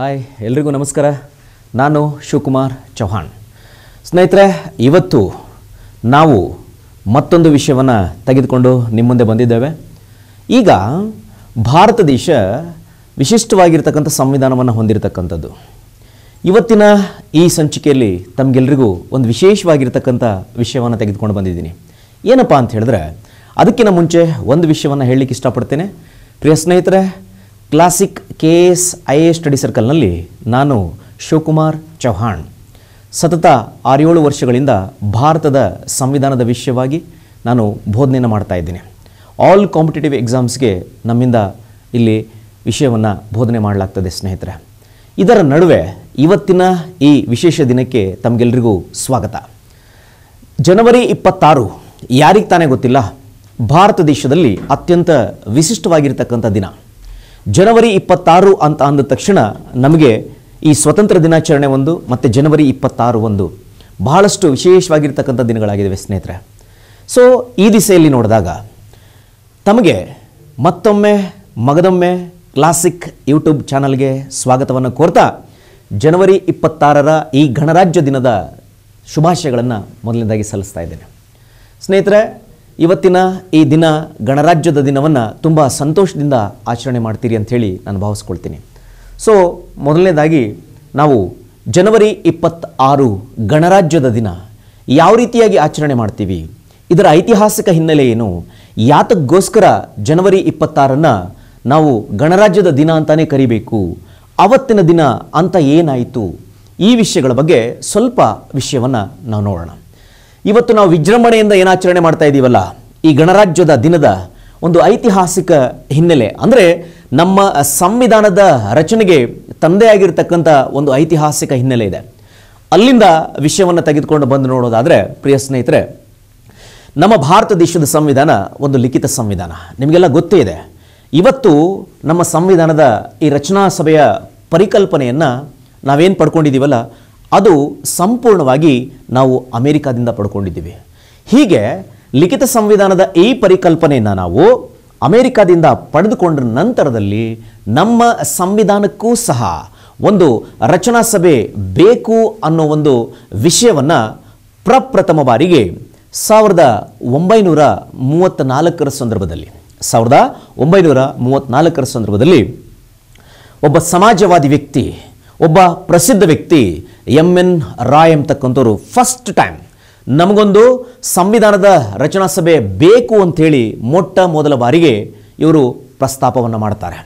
Hi ಎಲ್ರಿಗೂ ನಮಸ್ಕಾರ ನಾನು ಶಿವಕುಮಾರ್ ಚೌಹಾಣ್ ಸ್ನೇಹಿತರೆ ಇವತ್ತು ನಾವು ಮತ್ತೊಂದು ವಿಷಯವನ್ನು ತೆಗೆದುಕೊಂಡು ನಿಮ್ಮ ಮುಂದೆ ಬಂದಿದ್ದೇವೆ ಈಗ ಭಾರತ ದೇಶ ವಿಶಿಷ್ಟವಾಗಿರ್ತಕ್ಕಂಥ ಸಂವಿಧಾನವನ್ನು ಹೊಂದಿರತಕ್ಕಂಥದ್ದು ಇವತ್ತಿನ ಈ ಸಂಚಿಕೆಯಲ್ಲಿ ತಮಗೆಲ್ರಿಗೂ ಒಂದು ವಿಶೇಷವಾಗಿರ್ತಕ್ಕಂಥ ವಿಷಯವನ್ನು ತೆಗೆದುಕೊಂಡು ಬಂದಿದ್ದೀನಿ ಏನಪ್ಪ ಅಂತ ಹೇಳಿದ್ರೆ ಅದಕ್ಕಿಂತ ಮುಂಚೆ ಒಂದು ವಿಷಯವನ್ನು ಹೇಳಲಿಕ್ಕೆ ಇಷ್ಟಪಡ್ತೇನೆ ಪ್ರಿಯ ಸ್ನೇಹಿತರೆ Classic K S I A study ಸರ್ಕಲ್ನಲ್ಲಿ ನಾನು ಶಿವಕುಮಾರ್ ಚೌಹಾಣ್ ಸತತ ಆರೇಳು ವರ್ಷಗಳಿಂದ ಭಾರತದ ಸಂವಿಧಾನದ ವಿಷಯವಾಗಿ ನಾನು ಬೋಧನೆಯನ್ನು ಮಾಡ್ತಾ ಇದ್ದೀನಿ ಆಲ್ ಕಾಂಪಿಟೇಟಿವ್ ಎಕ್ಸಾಮ್ಸ್ಗೆ ನಮ್ಮಿಂದ ಇಲ್ಲಿ ವಿಷಯವನ್ನು ಬೋಧನೆ ಮಾಡಲಾಗ್ತದೆ ಸ್ನೇಹಿತರೆ ಇದರ ನಡುವೆ ಇವತ್ತಿನ ಈ ವಿಶೇಷ ದಿನಕ್ಕೆ ತಮಗೆಲ್ಲರಿಗೂ ಸ್ವಾಗತ ಜನವರಿ ಇಪ್ಪತ್ತಾರು ಯಾರಿಗೆ ತಾನೇ ಗೊತ್ತಿಲ್ಲ ಭಾರತ ದೇಶದಲ್ಲಿ ಅತ್ಯಂತ ವಿಶಿಷ್ಟವಾಗಿರ್ತಕ್ಕಂಥ ದಿನ ಜನವರಿ ಇಪ್ಪತ್ತಾರು ಅಂತ ಅಂದ ತಕ್ಷಣ ನಮಗೆ ಈ ಸ್ವತಂತ್ರ ದಿನಾಚರಣೆ ಒಂದು ಮತ್ತು ಜನವರಿ ಇಪ್ಪತ್ತಾರು ಒಂದು ಬಹಳಷ್ಟು ವಿಶೇಷವಾಗಿರ್ತಕ್ಕಂಥ ದಿನಗಳಾಗಿದ್ದಾವೆ ಸ್ನೇಹಿತರೆ ಸೊ ಈ ದಿಸೆಯಲ್ಲಿ ನೋಡಿದಾಗ ತಮಗೆ ಮತ್ತೊಮ್ಮೆ ಮಗದೊಮ್ಮೆ ಕ್ಲಾಸಿಕ್ ಯೂಟ್ಯೂಬ್ ಚಾನಲ್ಗೆ ಸ್ವಾಗತವನ್ನು ಕೋರ್ತಾ ಜನವರಿ ಇಪ್ಪತ್ತಾರರ ಈ ಗಣರಾಜ್ಯ ದಿನದ ಶುಭಾಶಯಗಳನ್ನು ಮೊದಲನೇದಾಗಿ ಸಲ್ಲಿಸ್ತಾ ಇದ್ದೇನೆ ಸ್ನೇಹಿತರೆ ಇವತ್ತಿನ ಈ ದಿನ ಗಣರಾಜ್ಯದ ದಿನವನ್ನು ತುಂಬ ಸಂತೋಷದಿಂದ ಆಚರಣೆ ಮಾಡ್ತೀರಿ ಅಂಥೇಳಿ ನಾನು ಭಾವಿಸ್ಕೊಳ್ತೀನಿ ಸೊ ಮೊದಲನೇದಾಗಿ ನಾವು ಜನವರಿ ಇಪ್ಪತ್ತಾರು ಗಣರಾಜ್ಯದ ದಿನ ಯಾವ ರೀತಿಯಾಗಿ ಆಚರಣೆ ಮಾಡ್ತೀವಿ ಇದರ ಐತಿಹಾಸಿಕ ಹಿನ್ನೆಲೆ ಏನು ಯಾತಕ್ಕೋಸ್ಕರ ಜನವರಿ ಇಪ್ಪತ್ತಾರನ್ನು ನಾವು ಗಣರಾಜ್ಯದ ದಿನ ಅಂತಲೇ ಕರಿಬೇಕು ಅವತ್ತಿನ ದಿನ ಅಂತ ಏನಾಯಿತು ಈ ವಿಷಯಗಳ ಬಗ್ಗೆ ಸ್ವಲ್ಪ ವಿಷಯವನ್ನು ನಾವು ನೋಡೋಣ ಇವತ್ತು ನಾವು ವಿಜೃಂಭಣೆಯಿಂದ ಏನಾಚರಣೆ ಮಾಡ್ತಾ ಇದ್ದೀವಲ್ಲ ಈ ಗಣರಾಜ್ಯದ ದಿನದ ಒಂದು ಐತಿಹಾಸಿಕ ಹಿನ್ನೆಲೆ ಅಂದರೆ ನಮ್ಮ ಸಂವಿಧಾನದ ರಚನೆಗೆ ತಂದೆಯಾಗಿರ್ತಕ್ಕಂಥ ಒಂದು ಐತಿಹಾಸಿಕ ಹಿನ್ನೆಲೆ ಇದೆ ಅಲ್ಲಿಂದ ವಿಷಯವನ್ನು ತೆಗೆದುಕೊಂಡು ಬಂದು ನೋಡೋದಾದರೆ ಪ್ರಿಯ ಸ್ನೇಹಿತರೆ ನಮ್ಮ ಭಾರತ ದೇಶದ ಸಂವಿಧಾನ ಒಂದು ಲಿಖಿತ ಸಂವಿಧಾನ ನಿಮಗೆಲ್ಲ ಗೊತ್ತೇ ಇದೆ ಇವತ್ತು ನಮ್ಮ ಸಂವಿಧಾನದ ಈ ರಚನಾ ಸಭೆಯ ಪರಿಕಲ್ಪನೆಯನ್ನು ನಾವೇನು ಪಡ್ಕೊಂಡಿದ್ದೀವಲ್ಲ ಅದು ಸಂಪೂರ್ಣವಾಗಿ ನಾವು ಅಮೇರಿಕಾದಿಂದ ಪಡ್ಕೊಂಡಿದ್ದೀವಿ ಹೀಗೆ ಲಿಖಿತ ಸಂವಿಧಾನದ ಈ ಪರಿಕಲ್ಪನೆಯನ್ನು ನಾವು ಅಮೇರಿಕಾದಿಂದ ಪಡೆದುಕೊಂಡ ನಂತರದಲ್ಲಿ ನಮ್ಮ ಸಂವಿಧಾನಕ್ಕೂ ಸಹ ಒಂದು ರಚನಾ ಸಭೆ ಬೇಕು ಅನ್ನೋ ಒಂದು ವಿಷಯವನ್ನು ಪ್ರಪ್ರಥಮ ಬಾರಿಗೆ ಸಾವಿರದ ಒಂಬೈನೂರ ಮೂವತ್ತ್ನಾಲ್ಕರ ಸಂದರ್ಭದಲ್ಲಿ ಸಾವಿರದ ಒಂಬೈನೂರ ಮೂವತ್ತ್ನಾಲ್ಕರ ಸಂದರ್ಭದಲ್ಲಿ ಒಬ್ಬ ಸಮಾಜವಾದಿ ವ್ಯಕ್ತಿ ಒಬ್ಬ ಪ್ರಸಿದ್ಧ ವ್ಯಕ್ತಿ ಎಂ ಎನ್ ರಾಯ್ ಎಂಬತಕ್ಕಂಥವ್ರು ಫಸ್ಟ್ ಟೈಮ್ ನಮಗೊಂದು ಸಂವಿಧಾನದ ರಚನಾ ಸಭೆ ಬೇಕು ಅಂಥೇಳಿ ಮೊಟ್ಟ ಮೊದಲ ಬಾರಿಗೆ ಇವರು ಪ್ರಸ್ತಾಪವನ್ನು ಮಾಡ್ತಾರೆ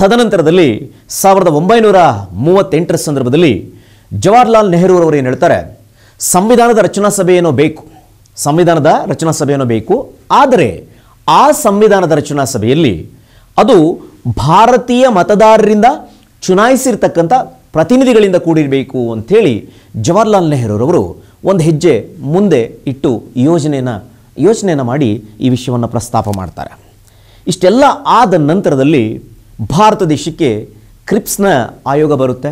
ತದನಂತರದಲ್ಲಿ ಸಾವಿರದ ಒಂಬೈನೂರ ಮೂವತ್ತೆಂಟರ ಸಂದರ್ಭದಲ್ಲಿ ಜವಾಹರ್ಲಾಲ್ ನೆಹರು ಅವರು ಏನು ಹೇಳ್ತಾರೆ ಸಂವಿಧಾನದ ರಚನಾ ಸಭೆಯೇನೋ ಬೇಕು ಸಂವಿಧಾನದ ರಚನಾ ಏನೋ ಬೇಕು ಆದರೆ ಆ ಸಂವಿಧಾನದ ರಚನಾ ಸಭೆಯಲ್ಲಿ ಅದು ಭಾರತೀಯ ಮತದಾರರಿಂದ ಚುನಾಯಿಸಿರ್ತಕ್ಕಂಥ ಪ್ರತಿನಿಧಿಗಳಿಂದ ಕೂಡಿರಬೇಕು ಅಂಥೇಳಿ ಜವಾಹರ್ಲಾಲ್ ನೆಹರೂರವರು ಒಂದು ಹೆಜ್ಜೆ ಮುಂದೆ ಇಟ್ಟು ಯೋಜನೆಯನ್ನು ಯೋಚನೆಯನ್ನು ಮಾಡಿ ಈ ವಿಷಯವನ್ನು ಪ್ರಸ್ತಾಪ ಮಾಡ್ತಾರೆ ಇಷ್ಟೆಲ್ಲ ಆದ ನಂತರದಲ್ಲಿ ಭಾರತ ದೇಶಕ್ಕೆ ಕ್ರಿಪ್ಸ್ನ ಆಯೋಗ ಬರುತ್ತೆ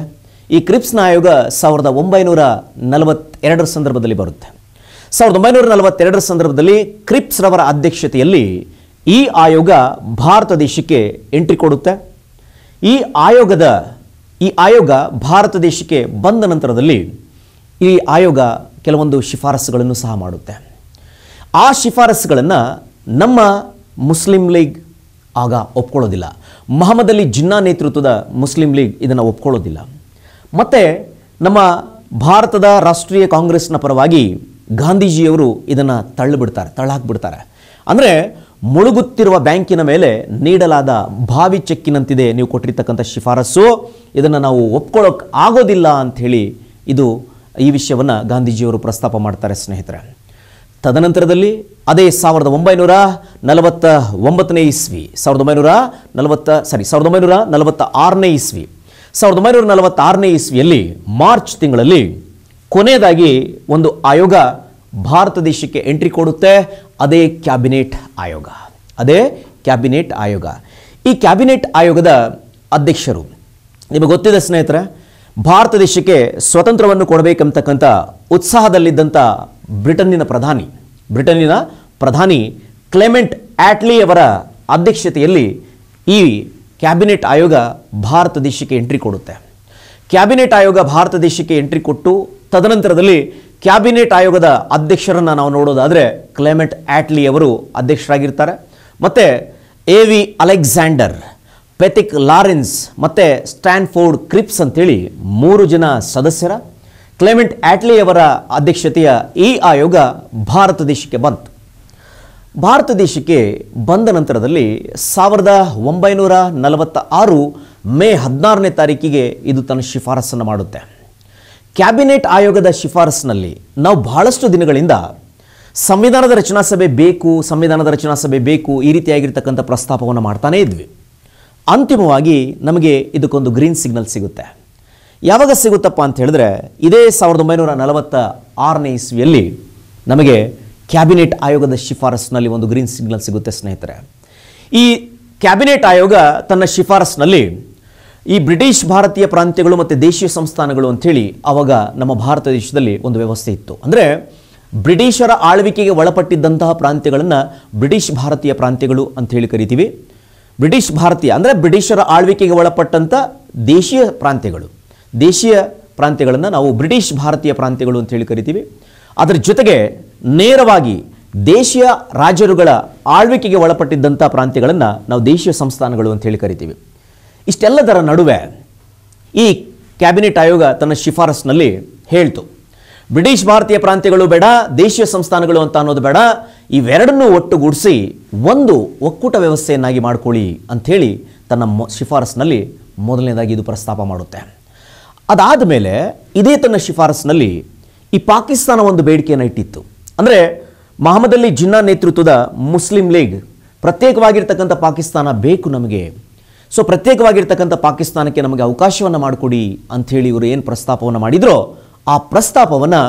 ಈ ಕ್ರಿಪ್ಸ್ನ ಆಯೋಗ ಸಾವಿರದ ಒಂಬೈನೂರ ನಲವತ್ತೆರಡರ ಸಂದರ್ಭದಲ್ಲಿ ಬರುತ್ತೆ ಸಾವಿರದ ಒಂಬೈನೂರ ನಲವತ್ತೆರಡರ ಸಂದರ್ಭದಲ್ಲಿ ಕ್ರಿಪ್ಸ್ರವರ ಅಧ್ಯಕ್ಷತೆಯಲ್ಲಿ ಈ ಆಯೋಗ ಭಾರತ ದೇಶಕ್ಕೆ ಎಂಟ್ರಿ ಕೊಡುತ್ತೆ ಈ ಆಯೋಗದ ಈ ಆಯೋಗ ಭಾರತ ದೇಶಕ್ಕೆ ಬಂದ ನಂತರದಲ್ಲಿ ಈ ಆಯೋಗ ಕೆಲವೊಂದು ಶಿಫಾರಸುಗಳನ್ನು ಸಹ ಮಾಡುತ್ತೆ ಆ ಶಿಫಾರಸುಗಳನ್ನು ನಮ್ಮ ಮುಸ್ಲಿಂ ಲೀಗ್ ಆಗ ಒಪ್ಕೊಳ್ಳೋದಿಲ್ಲ ಮೊಹಮ್ಮದ್ ಅಲಿ ಜಿನ್ನಾ ನೇತೃತ್ವದ ಮುಸ್ಲಿಂ ಲೀಗ್ ಇದನ್ನು ಒಪ್ಕೊಳ್ಳೋದಿಲ್ಲ ಮತ್ತು ನಮ್ಮ ಭಾರತದ ರಾಷ್ಟ್ರೀಯ ಕಾಂಗ್ರೆಸ್ನ ಪರವಾಗಿ ಗಾಂಧೀಜಿಯವರು ಇದನ್ನು ತಳ್ಳಿಬಿಡ್ತಾರೆ ತಳ್ಳಾಕ್ಬಿಡ್ತಾರೆ ಅಂದರೆ ಮುಳುಗುತ್ತಿರುವ ಬ್ಯಾಂಕಿನ ಮೇಲೆ ನೀಡಲಾದ ಭಾವಿ ಚೆಕ್ಕಿನಂತಿದೆ ನೀವು ಕೊಟ್ಟಿರ್ತಕ್ಕಂಥ ಶಿಫಾರಸ್ಸು ಇದನ್ನು ನಾವು ಒಪ್ಕೊಳ್ಳೋಕೆ ಆಗೋದಿಲ್ಲ ಅಂಥೇಳಿ ಇದು ಈ ವಿಷಯವನ್ನು ಗಾಂಧೀಜಿಯವರು ಪ್ರಸ್ತಾಪ ಮಾಡ್ತಾರೆ ಸ್ನೇಹಿತರೆ ತದನಂತರದಲ್ಲಿ ಅದೇ ಸಾವಿರದ ಒಂಬೈನೂರ ನಲವತ್ತ ಒಂಬತ್ತನೇ ಇಸ್ವಿ ಸಾವಿರದ ಒಂಬೈನೂರ ನಲವತ್ತ ಸಾರಿ ಸಾವಿರದ ಒಂಬೈನೂರ ನಲವತ್ತ ಆರನೇ ಇಸ್ವಿ ಸಾವಿರದ ಒಂಬೈನೂರ ನಲವತ್ತಾರನೇ ಇಸ್ವಿಯಲ್ಲಿ ಮಾರ್ಚ್ ತಿಂಗಳಲ್ಲಿ ಕೊನೆಯದಾಗಿ ಒಂದು ಆಯೋಗ ಭಾರತ ದೇಶಕ್ಕೆ ಎಂಟ್ರಿ ಕೊಡುತ್ತೆ ಅದೇ ಕ್ಯಾಬಿನೆಟ್ ಆಯೋಗ ಅದೇ ಕ್ಯಾಬಿನೆಟ್ ಆಯೋಗ ಈ ಕ್ಯಾಬಿನೆಟ್ ಆಯೋಗದ ಅಧ್ಯಕ್ಷರು ನಿಮಗೆ ಗೊತ್ತಿದೆ ಸ್ನೇಹಿತರೆ ಭಾರತ ದೇಶಕ್ಕೆ ಸ್ವತಂತ್ರವನ್ನು ಕೊಡಬೇಕಂತಕ್ಕಂಥ ಉತ್ಸಾಹದಲ್ಲಿದ್ದಂಥ ಬ್ರಿಟನ್ನಿನ ಪ್ರಧಾನಿ ಬ್ರಿಟನ್ನಿನ ಪ್ರಧಾನಿ ಕ್ಲೆಮೆಂಟ್ ಆಟ್ಲಿ ಅವರ ಅಧ್ಯಕ್ಷತೆಯಲ್ಲಿ ಈ ಕ್ಯಾಬಿನೆಟ್ ಆಯೋಗ ಭಾರತ ದೇಶಕ್ಕೆ ಎಂಟ್ರಿ ಕೊಡುತ್ತೆ ಕ್ಯಾಬಿನೆಟ್ ಆಯೋಗ ಭಾರತ ದೇಶಕ್ಕೆ ಎಂಟ್ರಿ ಕೊಟ್ಟು ತದನಂತರದಲ್ಲಿ ಕ್ಯಾಬಿನೆಟ್ ಆಯೋಗದ ಅಧ್ಯಕ್ಷರನ್ನು ನಾವು ನೋಡೋದಾದರೆ ಕ್ಲೈಮೆಂಟ್ ಆಟ್ಲಿ ಅವರು ಅಧ್ಯಕ್ಷರಾಗಿರ್ತಾರೆ ಮತ್ತು A V Alexander Pethick Lawrence ಮತ್ತು ಸ್ಟ್ಯಾನ್ಫೋರ್ಡ್ ಕ್ರಿಪ್ಸ್ ಅಂತೇಳಿ ಮೂರು ಜನ ಸದಸ್ಯರ ಆಟ್ಲಿ ಅವರ ಅಧ್ಯಕ್ಷತೆಯ ಈ ಆಯೋಗ ಭಾರತ ದೇಶಕ್ಕೆ ಬಂತು ಭಾರತ ದೇಶಕ್ಕೆ ಬಂದ ನಂತರದಲ್ಲಿ ಸಾವಿರದ ಒಂಬೈನೂರ ನಲವತ್ತ ಆರು ಮೇ ಹದಿನಾರನೇ ತಾರೀಕಿಗೆ ಇದು ತನ್ನ ಶಿಫಾರಸನ್ನು ಮಾಡುತ್ತೆ ಕ್ಯಾಬಿನೆಟ್ ಆಯೋಗದ ಶಿಫಾರಸ್ನಲ್ಲಿ ನಾವು ಬಹಳಷ್ಟು ದಿನಗಳಿಂದ ಸಂವಿಧಾನದ ರಚನಾ ಸಭೆ ಬೇಕು ಸಂವಿಧಾನದ ರಚನಾ ಸಭೆ ಬೇಕು ಈ ರೀತಿಯಾಗಿರ್ತಕ್ಕಂಥ ಪ್ರಸ್ತಾಪವನ್ನು ಮಾಡ್ತಾನೇ ಇದ್ವಿ ಅಂತಿಮವಾಗಿ ನಮಗೆ ಇದಕ್ಕೊಂದು ಗ್ರೀನ್ ಸಿಗ್ನಲ್ ಸಿಗುತ್ತೆ ಯಾವಾಗ ಸಿಗುತ್ತಪ್ಪ ಅಂತ ಹೇಳಿದ್ರೆ ಇದೇ ಸಾವಿರದ ಒಂಬೈನೂರ ನಲವತ್ತ ಆರನೇ ಇಸ್ವಿಯಲ್ಲಿ ನಮಗೆ ಕ್ಯಾಬಿನೆಟ್ ಆಯೋಗದ ಶಿಫಾರಸ್ನಲ್ಲಿ ಒಂದು ಗ್ರೀನ್ ಸಿಗ್ನಲ್ ಸಿಗುತ್ತೆ ಸ್ನೇಹಿತರೆ ಈ ಕ್ಯಾಬಿನೆಟ್ ಆಯೋಗ ತನ್ನ ಶಿಫಾರಸ್ನಲ್ಲಿ ಈ ಬ್ರಿಟಿಷ್ ಭಾರತೀಯ ಪ್ರಾಂತ್ಯಗಳು ಮತ್ತು ದೇಶೀಯ ಸಂಸ್ಥಾನಗಳು ಅಂಥೇಳಿ ಆವಾಗ ನಮ್ಮ ಭಾರತ ದೇಶದಲ್ಲಿ ಒಂದು ವ್ಯವಸ್ಥೆ ಇತ್ತು ಅಂದರೆ ಬ್ರಿಟಿಷರ ಆಳ್ವಿಕೆಗೆ ಒಳಪಟ್ಟಿದ್ದಂತಹ ಪ್ರಾಂತ್ಯಗಳನ್ನು ಬ್ರಿಟಿಷ್ ಭಾರತೀಯ ಪ್ರಾಂತ್ಯಗಳು ಅಂಥೇಳಿ ಕರಿತೀವಿ ಬ್ರಿಟಿಷ್ ಭಾರತೀಯ ಅಂದರೆ ಬ್ರಿಟಿಷರ ಆಳ್ವಿಕೆಗೆ ಒಳಪಟ್ಟಂಥ ದೇಶೀಯ ಪ್ರಾಂತ್ಯಗಳು ದೇಶೀಯ ಪ್ರಾಂತ್ಯಗಳನ್ನು ನಾವು ಬ್ರಿಟಿಷ್ ಭಾರತೀಯ ಪ್ರಾಂತ್ಯಗಳು ಹೇಳಿ ಕರಿತೀವಿ ಅದರ ಜೊತೆಗೆ ನೇರವಾಗಿ ದೇಶೀಯ ರಾಜರುಗಳ ಆಳ್ವಿಕೆಗೆ ಒಳಪಟ್ಟಿದ್ದಂಥ ಪ್ರಾಂತ್ಯಗಳನ್ನು ನಾವು ದೇಶೀಯ ಸಂಸ್ಥಾನಗಳು ಹೇಳಿ ಕರಿತೀವಿ ಇಷ್ಟೆಲ್ಲದರ ನಡುವೆ ಈ ಕ್ಯಾಬಿನೆಟ್ ಆಯೋಗ ತನ್ನ ಶಿಫಾರಸ್ನಲ್ಲಿ ಹೇಳ್ತು ಬ್ರಿಟಿಷ್ ಭಾರತೀಯ ಪ್ರಾಂತ್ಯಗಳು ಬೇಡ ದೇಶೀಯ ಸಂಸ್ಥಾನಗಳು ಅಂತ ಅನ್ನೋದು ಬೇಡ ಇವೆರಡನ್ನೂ ಒಟ್ಟುಗೂಡಿಸಿ ಒಂದು ಒಕ್ಕೂಟ ವ್ಯವಸ್ಥೆಯನ್ನಾಗಿ ಮಾಡಿಕೊಳ್ಳಿ ಅಂಥೇಳಿ ತನ್ನ ಮೊ ಶಿಫಾರಸ್ನಲ್ಲಿ ಮೊದಲನೇದಾಗಿ ಇದು ಪ್ರಸ್ತಾಪ ಮಾಡುತ್ತೆ ಅದಾದ ಮೇಲೆ ಇದೇ ತನ್ನ ಶಿಫಾರಸ್ನಲ್ಲಿ ಈ ಪಾಕಿಸ್ತಾನ ಒಂದು ಬೇಡಿಕೆಯನ್ನು ಇಟ್ಟಿತ್ತು ಅಂದರೆ ಮಹಮ್ಮದ್ ಅಲಿ ಜಿನ್ನಾ ನೇತೃತ್ವದ ಮುಸ್ಲಿಂ ಲೀಗ್ ಪ್ರತ್ಯೇಕವಾಗಿರ್ತಕ್ಕಂಥ ಪಾಕಿಸ್ತಾನ ಬೇಕು ನಮಗೆ ಸೊ ಪ್ರತ್ಯೇಕವಾಗಿರ್ತಕ್ಕಂಥ ಪಾಕಿಸ್ತಾನಕ್ಕೆ ನಮಗೆ ಅವಕಾಶವನ್ನು ಮಾಡಿಕೊಡಿ ಅಂಥೇಳಿ ಇವರು ಏನು ಪ್ರಸ್ತಾಪವನ್ನು ಮಾಡಿದರೋ ಆ ಪ್ರಸ್ತಾಪವನ್ನು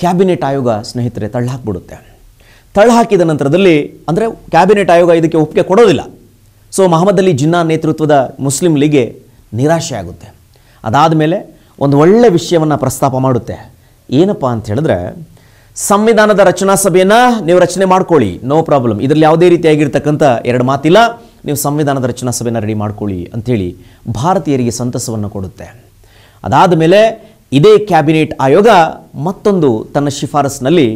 ಕ್ಯಾಬಿನೆಟ್ ಆಯೋಗ ಸ್ನೇಹಿತರೆ ತಳ್ಳಹಾಕಿಬಿಡುತ್ತೆ ತಳ್ಳಹಾಕಿದ ನಂತರದಲ್ಲಿ ಅಂದರೆ ಕ್ಯಾಬಿನೆಟ್ ಆಯೋಗ ಇದಕ್ಕೆ ಒಪ್ಪಿಗೆ ಕೊಡೋದಿಲ್ಲ ಸೊ ಮೊಹಮ್ಮದ್ ಅಲಿ ಜಿನ್ನಾ ನೇತೃತ್ವದ ಮುಸ್ಲಿಂ ಲೀಗ್ಗೆ ನಿರಾಶೆ ಆಗುತ್ತೆ ಅದಾದ ಮೇಲೆ ಒಂದು ಒಳ್ಳೆಯ ವಿಷಯವನ್ನು ಪ್ರಸ್ತಾಪ ಮಾಡುತ್ತೆ ಏನಪ್ಪ ಅಂತ ಹೇಳಿದ್ರೆ ಸಂವಿಧಾನದ ರಚನಾ ಸಭೆಯನ್ನು ನೀವು ರಚನೆ ಮಾಡ್ಕೊಳ್ಳಿ ನೋ ಪ್ರಾಬ್ಲಮ್ ಇದರಲ್ಲಿ ಯಾವುದೇ ರೀತಿಯಾಗಿರ್ತಕ್ಕಂಥ ಎರಡು ಮಾತಿಲ್ಲ ನೀವು ಸಂವಿಧಾನದ ರಚನಾ ಸಭೆಯನ್ನು ರೆಡಿ ಮಾಡ್ಕೊಳ್ಳಿ ಅಂಥೇಳಿ ಭಾರತೀಯರಿಗೆ ಸಂತಸವನ್ನು ಕೊಡುತ್ತೆ ಅದಾದ ಮೇಲೆ ಇದೇ ಕ್ಯಾಬಿನೆಟ್ ಆಯೋಗ ಮತ್ತೊಂದು ತನ್ನ ಶಿಫಾರಸ್ನಲ್ಲಿ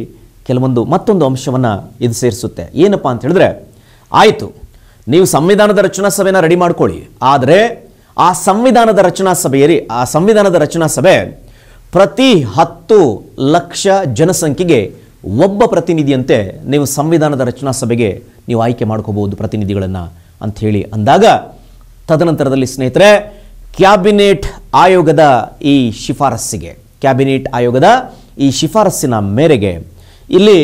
ಕೆಲವೊಂದು ಮತ್ತೊಂದು ಅಂಶವನ್ನು ಇದು ಸೇರಿಸುತ್ತೆ ಏನಪ್ಪ ಅಂತ ಹೇಳಿದ್ರೆ ಆಯಿತು ನೀವು ಸಂವಿಧಾನದ ರಚನಾ ಸಭೆನ ರೆಡಿ ಮಾಡ್ಕೊಳ್ಳಿ ಆದರೆ ಆ ಸಂವಿಧಾನದ ರಚನಾ ಸಭೆಯಲ್ಲಿ ಆ ಸಂವಿಧಾನದ ರಚನಾ ಸಭೆ ಪ್ರತಿ ಹತ್ತು ಲಕ್ಷ ಜನಸಂಖ್ಯೆಗೆ ಒಬ್ಬ ಪ್ರತಿನಿಧಿಯಂತೆ ನೀವು ಸಂವಿಧಾನದ ರಚನಾ ಸಭೆಗೆ ನೀವು ಆಯ್ಕೆ ಮಾಡ್ಕೋಬಹುದು ಪ್ರತಿನಿಧಿಗಳನ್ನು ಅಂಥೇಳಿ ಅಂದಾಗ ತದನಂತರದಲ್ಲಿ ಸ್ನೇಹಿತರೆ ಕ್ಯಾಬಿನೆಟ್ ಆಯೋಗದ ಈ ಶಿಫಾರಸ್ಸಿಗೆ ಕ್ಯಾಬಿನೆಟ್ ಆಯೋಗದ ಈ ಶಿಫಾರಸ್ಸಿನ ಮೇರೆಗೆ ಇಲ್ಲಿ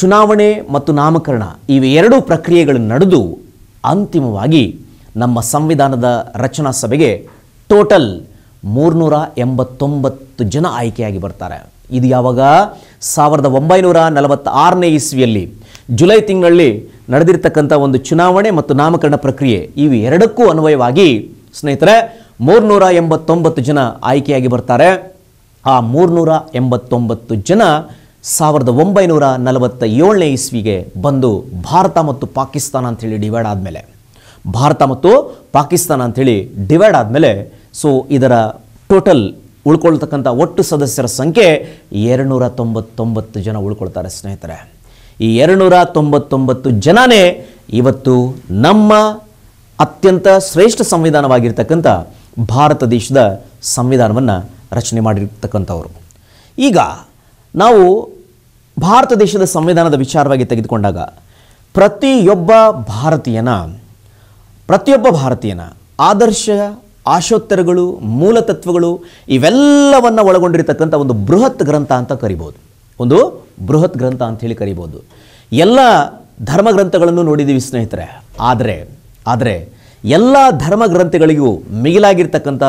ಚುನಾವಣೆ ಮತ್ತು ನಾಮಕರಣ ಎರಡೂ ಪ್ರಕ್ರಿಯೆಗಳು ನಡೆದು ಅಂತಿಮವಾಗಿ ನಮ್ಮ ಸಂವಿಧಾನದ ರಚನಾ ಸಭೆಗೆ ಟೋಟಲ್ ಮೂರ್ನೂರ ಎಂಬತ್ತೊಂಬತ್ತು ಜನ ಆಯ್ಕೆಯಾಗಿ ಬರ್ತಾರೆ ಇದು ಯಾವಾಗ ಸಾವಿರದ ಒಂಬೈನೂರ ನಲವತ್ತಾರನೇ ಇಸ್ವಿಯಲ್ಲಿ ಜುಲೈ ತಿಂಗಳಲ್ಲಿ ನಡೆದಿರ್ತಕ್ಕಂಥ ಒಂದು ಚುನಾವಣೆ ಮತ್ತು ನಾಮಕರಣ ಪ್ರಕ್ರಿಯೆ ಇವು ಎರಡಕ್ಕೂ ಅನ್ವಯವಾಗಿ ಸ್ನೇಹಿತರೆ ಮೂರ್ನೂರ ಎಂಬತ್ತೊಂಬತ್ತು ಜನ ಆಯ್ಕೆಯಾಗಿ ಬರ್ತಾರೆ ಆ ಮೂರ್ನೂರ ಎಂಬತ್ತೊಂಬತ್ತು ಜನ ಸಾವಿರದ ಒಂಬೈನೂರ ನಲವತ್ತ ಏಳನೇ ಇಸ್ವಿಗೆ ಬಂದು ಭಾರತ ಮತ್ತು ಪಾಕಿಸ್ತಾನ ಅಂಥೇಳಿ ಡಿವೈಡ್ ಆದಮೇಲೆ ಭಾರತ ಮತ್ತು ಪಾಕಿಸ್ತಾನ ಅಂಥೇಳಿ ಡಿವೈಡ್ ಆದಮೇಲೆ ಸೊ ಇದರ ಟೋಟಲ್ ಉಳ್ಕೊಳ್ತಕ್ಕಂಥ ಒಟ್ಟು ಸದಸ್ಯರ ಸಂಖ್ಯೆ ಎರಡುನೂರ ತೊಂಬತ್ತೊಂಬತ್ತು ಜನ ಉಳ್ಕೊಳ್ತಾರೆ ಸ್ನೇಹಿತರೆ ಈ ಎರಡುನೂರ ತೊಂಬತ್ತೊಂಬತ್ತು ಜನನೇ ಇವತ್ತು ನಮ್ಮ ಅತ್ಯಂತ ಶ್ರೇಷ್ಠ ಸಂವಿಧಾನವಾಗಿರ್ತಕ್ಕಂಥ ಭಾರತ ದೇಶದ ಸಂವಿಧಾನವನ್ನು ರಚನೆ ಮಾಡಿರ್ತಕ್ಕಂಥವರು ಈಗ ನಾವು ಭಾರತ ದೇಶದ ಸಂವಿಧಾನದ ವಿಚಾರವಾಗಿ ತೆಗೆದುಕೊಂಡಾಗ ಪ್ರತಿಯೊಬ್ಬ ಭಾರತೀಯನ ಪ್ರತಿಯೊಬ್ಬ ಭಾರತೀಯನ ಆದರ್ಶ ಆಶೋತ್ತರಗಳು ಮೂಲತತ್ವಗಳು ಇವೆಲ್ಲವನ್ನು ಒಳಗೊಂಡಿರತಕ್ಕಂಥ ಒಂದು ಬೃಹತ್ ಗ್ರಂಥ ಅಂತ ಕರಿಬೋದು ಒಂದು ಬೃಹತ್ ಗ್ರಂಥ ಅಂಥೇಳಿ ಕರಿಬೋದು ಎಲ್ಲ ಧರ್ಮ ಗ್ರಂಥಗಳನ್ನು ನೋಡಿದ್ದೀವಿ ಸ್ನೇಹಿತರೆ ಆದರೆ ಆದರೆ ಎಲ್ಲ ಧರ್ಮ ಗ್ರಂಥಗಳಿಗೂ ಮಿಗಿಲಾಗಿರ್ತಕ್ಕಂಥ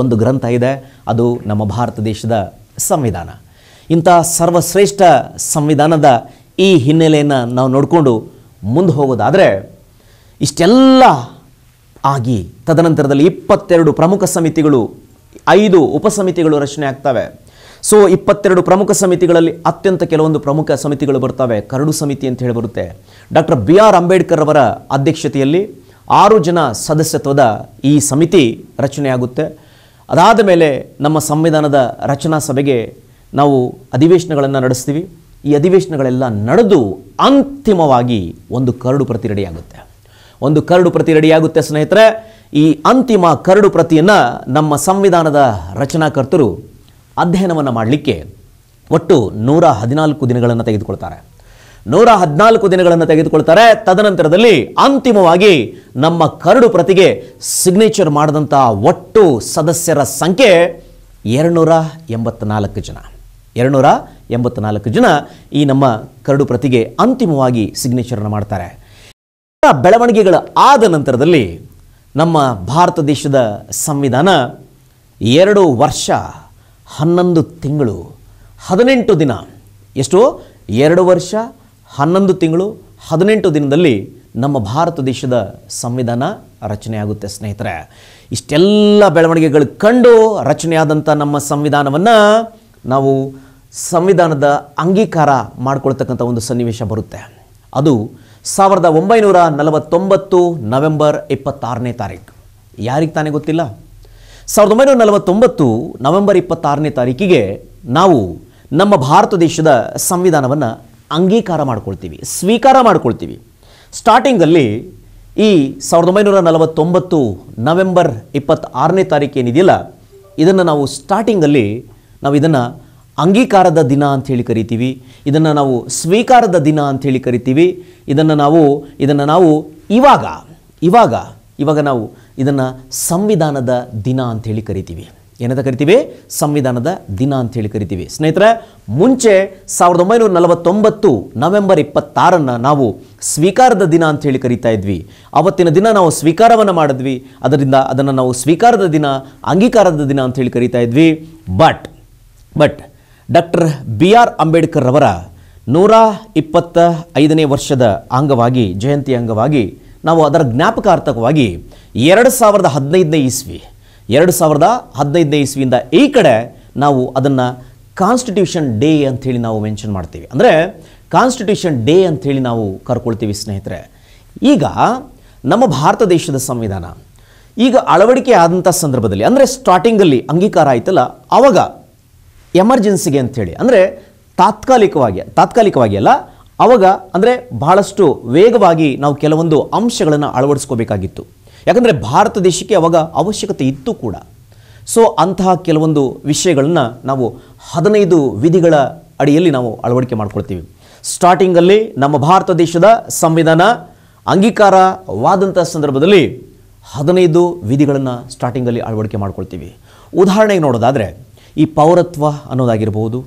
ಒಂದು ಗ್ರಂಥ ಇದೆ ಅದು ನಮ್ಮ ಭಾರತ ದೇಶದ ಸಂವಿಧಾನ ಇಂಥ ಸರ್ವಶ್ರೇಷ್ಠ ಸಂವಿಧಾನದ ಈ ಹಿನ್ನೆಲೆಯನ್ನು ನಾವು ನೋಡಿಕೊಂಡು ಮುಂದೆ ಹೋಗೋದಾದರೆ ಇಷ್ಟೆಲ್ಲ ಆಗಿ ತದನಂತರದಲ್ಲಿ ಇಪ್ಪತ್ತೆರಡು ಪ್ರಮುಖ ಸಮಿತಿಗಳು ಐದು ಉಪಸಮಿತಿಗಳು ರಚನೆ ಆಗ್ತವೆ ಸೊ ಇಪ್ಪತ್ತೆರಡು ಪ್ರಮುಖ ಸಮಿತಿಗಳಲ್ಲಿ ಅತ್ಯಂತ ಕೆಲವೊಂದು ಪ್ರಮುಖ ಸಮಿತಿಗಳು ಬರ್ತವೆ ಕರಡು ಸಮಿತಿ ಅಂತ ಹೇಳಿ ಬರುತ್ತೆ ಡಾಕ್ಟರ್ ಬಿ ಆರ್ ಅಂಬೇಡ್ಕರ್ ಅವರ ಅಧ್ಯಕ್ಷತೆಯಲ್ಲಿ ಆರು ಜನ ಸದಸ್ಯತ್ವದ ಈ ಸಮಿತಿ ರಚನೆಯಾಗುತ್ತೆ ಅದಾದ ಮೇಲೆ ನಮ್ಮ ಸಂವಿಧಾನದ ರಚನಾ ಸಭೆಗೆ ನಾವು ಅಧಿವೇಶನಗಳನ್ನು ನಡೆಸ್ತೀವಿ ಈ ಅಧಿವೇಶನಗಳೆಲ್ಲ ನಡೆದು ಅಂತಿಮವಾಗಿ ಒಂದು ಕರಡು ಪ್ರತಿ ರೆಡಿಯಾಗುತ್ತೆ ಒಂದು ಕರಡು ಪ್ರತಿ ರೆಡಿಯಾಗುತ್ತೆ ಸ್ನೇಹಿತರೆ ಈ ಅಂತಿಮ ಕರಡು ಪ್ರತಿಯನ್ನು ನಮ್ಮ ಸಂವಿಧಾನದ ರಚನಾಕರ್ತರು ಅಧ್ಯಯನವನ್ನು ಮಾಡಲಿಕ್ಕೆ ಒಟ್ಟು ನೂರ ಹದಿನಾಲ್ಕು ದಿನಗಳನ್ನು ತೆಗೆದುಕೊಳ್ತಾರೆ ನೂರ ಹದಿನಾಲ್ಕು ದಿನಗಳನ್ನು ತೆಗೆದುಕೊಳ್ತಾರೆ ತದನಂತರದಲ್ಲಿ ಅಂತಿಮವಾಗಿ ನಮ್ಮ ಕರಡು ಪ್ರತಿಗೆ ಸಿಗ್ನೇಚರ್ ಮಾಡಿದಂಥ ಒಟ್ಟು ಸದಸ್ಯರ ಸಂಖ್ಯೆ ಎರಡುನೂರ ಎಂಬತ್ನಾಲ್ಕು ಜನ ಎರಡುನೂರ ಎಂಬತ್ನಾಲ್ಕು ಜನ ಈ ನಮ್ಮ ಕರಡು ಪ್ರತಿಗೆ ಅಂತಿಮವಾಗಿ ಸಿಗ್ನೇಚರನ್ನು ಮಾಡ್ತಾರೆ ಬೆಳವಣಿಗೆಗಳು ಆದ ನಂತರದಲ್ಲಿ ನಮ್ಮ ಭಾರತ ದೇಶದ ಸಂವಿಧಾನ ಎರಡು ವರ್ಷ ಹನ್ನೊಂದು ತಿಂಗಳು ಹದಿನೆಂಟು ದಿನ ಎಷ್ಟು ಎರಡು ವರ್ಷ ಹನ್ನೊಂದು ತಿಂಗಳು ಹದಿನೆಂಟು ದಿನದಲ್ಲಿ ನಮ್ಮ ಭಾರತ ದೇಶದ ಸಂವಿಧಾನ ರಚನೆಯಾಗುತ್ತೆ ಸ್ನೇಹಿತರೆ ಇಷ್ಟೆಲ್ಲ ಬೆಳವಣಿಗೆಗಳು ಕಂಡು ರಚನೆಯಾದಂಥ ನಮ್ಮ ಸಂವಿಧಾನವನ್ನು ನಾವು ಸಂವಿಧಾನದ ಅಂಗೀಕಾರ ಮಾಡ್ಕೊಳ್ತಕ್ಕಂಥ ಒಂದು ಸನ್ನಿವೇಶ ಬರುತ್ತೆ ಅದು ಸಾವಿರದ ಒಂಬೈನೂರ ನಲವತ್ತೊಂಬತ್ತು ನವೆಂಬರ್ ಇಪ್ಪತ್ತಾರನೇ ತಾರೀಕು ಯಾರಿಗೆ ತಾನೇ ಗೊತ್ತಿಲ್ಲ ಸಾವಿರದ ಒಂಬೈನೂರ ನಲವತ್ತೊಂಬತ್ತು ನವೆಂಬರ್ ಇಪ್ಪತ್ತಾರನೇ ತಾರೀಕಿಗೆ ನಾವು ನಮ್ಮ ಭಾರತ ದೇಶದ ಸಂವಿಧಾನವನ್ನು ಅಂಗೀಕಾರ ಮಾಡ್ಕೊಳ್ತೀವಿ ಸ್ವೀಕಾರ ಮಾಡ್ಕೊಳ್ತೀವಿ ಸ್ಟಾರ್ಟಿಂಗಲ್ಲಿ ಈ ಸಾವಿರದ ಒಂಬೈನೂರ ನಲವತ್ತೊಂಬತ್ತು ನವೆಂಬರ್ ಇಪ್ಪತ್ತಾರನೇ ಏನಿದೆಯಲ್ಲ ಇದನ್ನು ನಾವು ಸ್ಟಾರ್ಟಿಂಗಲ್ಲಿ ನಾವು ಇದನ್ನು ಅಂಗೀಕಾರದ ದಿನ ಅಂಥೇಳಿ ಕರಿತೀವಿ ಇದನ್ನು ನಾವು ಸ್ವೀಕಾರದ ದಿನ ಅಂಥೇಳಿ ಕರಿತೀವಿ ಇದನ್ನು ನಾವು ಇದನ್ನು ನಾವು ಇವಾಗ ಇವಾಗ ಇವಾಗ ನಾವು ಇದನ್ನು ಸಂವಿಧಾನದ ದಿನ ಅಂಥೇಳಿ ಕರಿತೀವಿ ಏನಂತ ಕರಿತೀವಿ ಸಂವಿಧಾನದ ದಿನ ಅಂಥೇಳಿ ಕರಿತೀವಿ ಸ್ನೇಹಿತರೆ ಮುಂಚೆ ಸಾವಿರದ ಒಂಬೈನೂರ ನಲವತ್ತೊಂಬತ್ತು ನವೆಂಬರ್ ಇಪ್ಪತ್ತಾರನ್ನು ನಾವು ಸ್ವೀಕಾರದ ದಿನ ಅಂಥೇಳಿ ಕರಿತಾ ಇದ್ವಿ ಆವತ್ತಿನ ದಿನ ನಾವು ಸ್ವೀಕಾರವನ್ನು ಮಾಡಿದ್ವಿ ಅದರಿಂದ ಅದನ್ನು ನಾವು ಸ್ವೀಕಾರದ ದಿನ ಅಂಗೀಕಾರದ ದಿನ ಅಂಥೇಳಿ ಕರಿತಾ ಇದ್ವಿ but but doctor B R Ambedkar ಅವರ ನೂರ ಇಪ್ಪತ್ತ ಐದನೇ ವರ್ಷದ ಅಂಗವಾಗಿ ಜಯಂತಿ ಅಂಗವಾಗಿ ನಾವು ಅದರ ಜ್ಞಾಪಕಾರ್ಥಕವಾಗಿ ಎರಡು ಸಾವಿರದ ಹದಿನೈದನೇ ಇಸ್ವಿ ಎರಡು ಸಾವಿರದ ಹದಿನೈದನೇ ಇಸ್ವಿಯಿಂದ ಈ ಕಡೆ ನಾವು ಅದನ್ನು ಕಾನ್ಸ್ಟಿಟ್ಯೂಷನ್ ಡೇ ಅಂಥೇಳಿ ನಾವು ಮೆನ್ಷನ್ ಮಾಡ್ತೀವಿ ಅಂದರೆ ಕಾನ್ಸ್ಟಿಟ್ಯೂಷನ್ ಡೇ ಅಂಥೇಳಿ ನಾವು ಕರ್ಕೊಳ್ತೀವಿ ಸ್ನೇಹಿತರೆ ಈಗ ನಮ್ಮ ಭಾರತ ದೇಶದ ಸಂವಿಧಾನ ಈಗ ಅಳವಡಿಕೆ ಆದಂಥ ಸಂದರ್ಭದಲ್ಲಿ ಅಂದರೆ ಸ್ಟಾರ್ಟಿಂಗಲ್ಲಿ ಅಂಗೀಕಾರ ಆಯ್ತಲ್ಲ ಆವಾಗ ಎಮರ್ಜೆನ್ಸಿಗೆ ಅಂಥೇಳಿ ಅಂದರೆ ತಾತ್ಕಾಲಿಕವಾಗಿ ತಾತ್ಕಾಲಿಕವಾಗಿ ಅಲ್ಲ ಅವಾಗ ಅಂದರೆ ಬಹಳಷ್ಟು ವೇಗವಾಗಿ ನಾವು ಕೆಲವೊಂದು ಅಂಶಗಳನ್ನು ಅಳವಡಿಸ್ಕೋಬೇಕಾಗಿತ್ತು ಯಾಕಂದರೆ ಭಾರತ ದೇಶಕ್ಕೆ ಅವಾಗ ಅವಶ್ಯಕತೆ ಇತ್ತು ಕೂಡ ಸೊ ಅಂತಹ ಕೆಲವೊಂದು ವಿಷಯಗಳನ್ನು ನಾವು ಹದಿನೈದು ವಿಧಿಗಳ ಅಡಿಯಲ್ಲಿ ನಾವು ಅಳವಡಿಕೆ ಮಾಡ್ಕೊಳ್ತೀವಿ ಸ್ಟಾರ್ಟಿಂಗಲ್ಲಿ ನಮ್ಮ ಭಾರತ ದೇಶದ ಸಂವಿಧಾನ ಅಂಗೀಕಾರವಾದಂಥ ಸಂದರ್ಭದಲ್ಲಿ ಹದಿನೈದು ವಿಧಿಗಳನ್ನು ಸ್ಟಾರ್ಟಿಂಗಲ್ಲಿ ಅಳವಡಿಕೆ ಮಾಡ್ಕೊಳ್ತೀವಿ ಉದಾಹರಣೆಗೆ ನೋಡೋದಾದರೆ ಈ ಪೌರತ್ವ ಅನ್ನೋದಾಗಿರ್ಬೋದು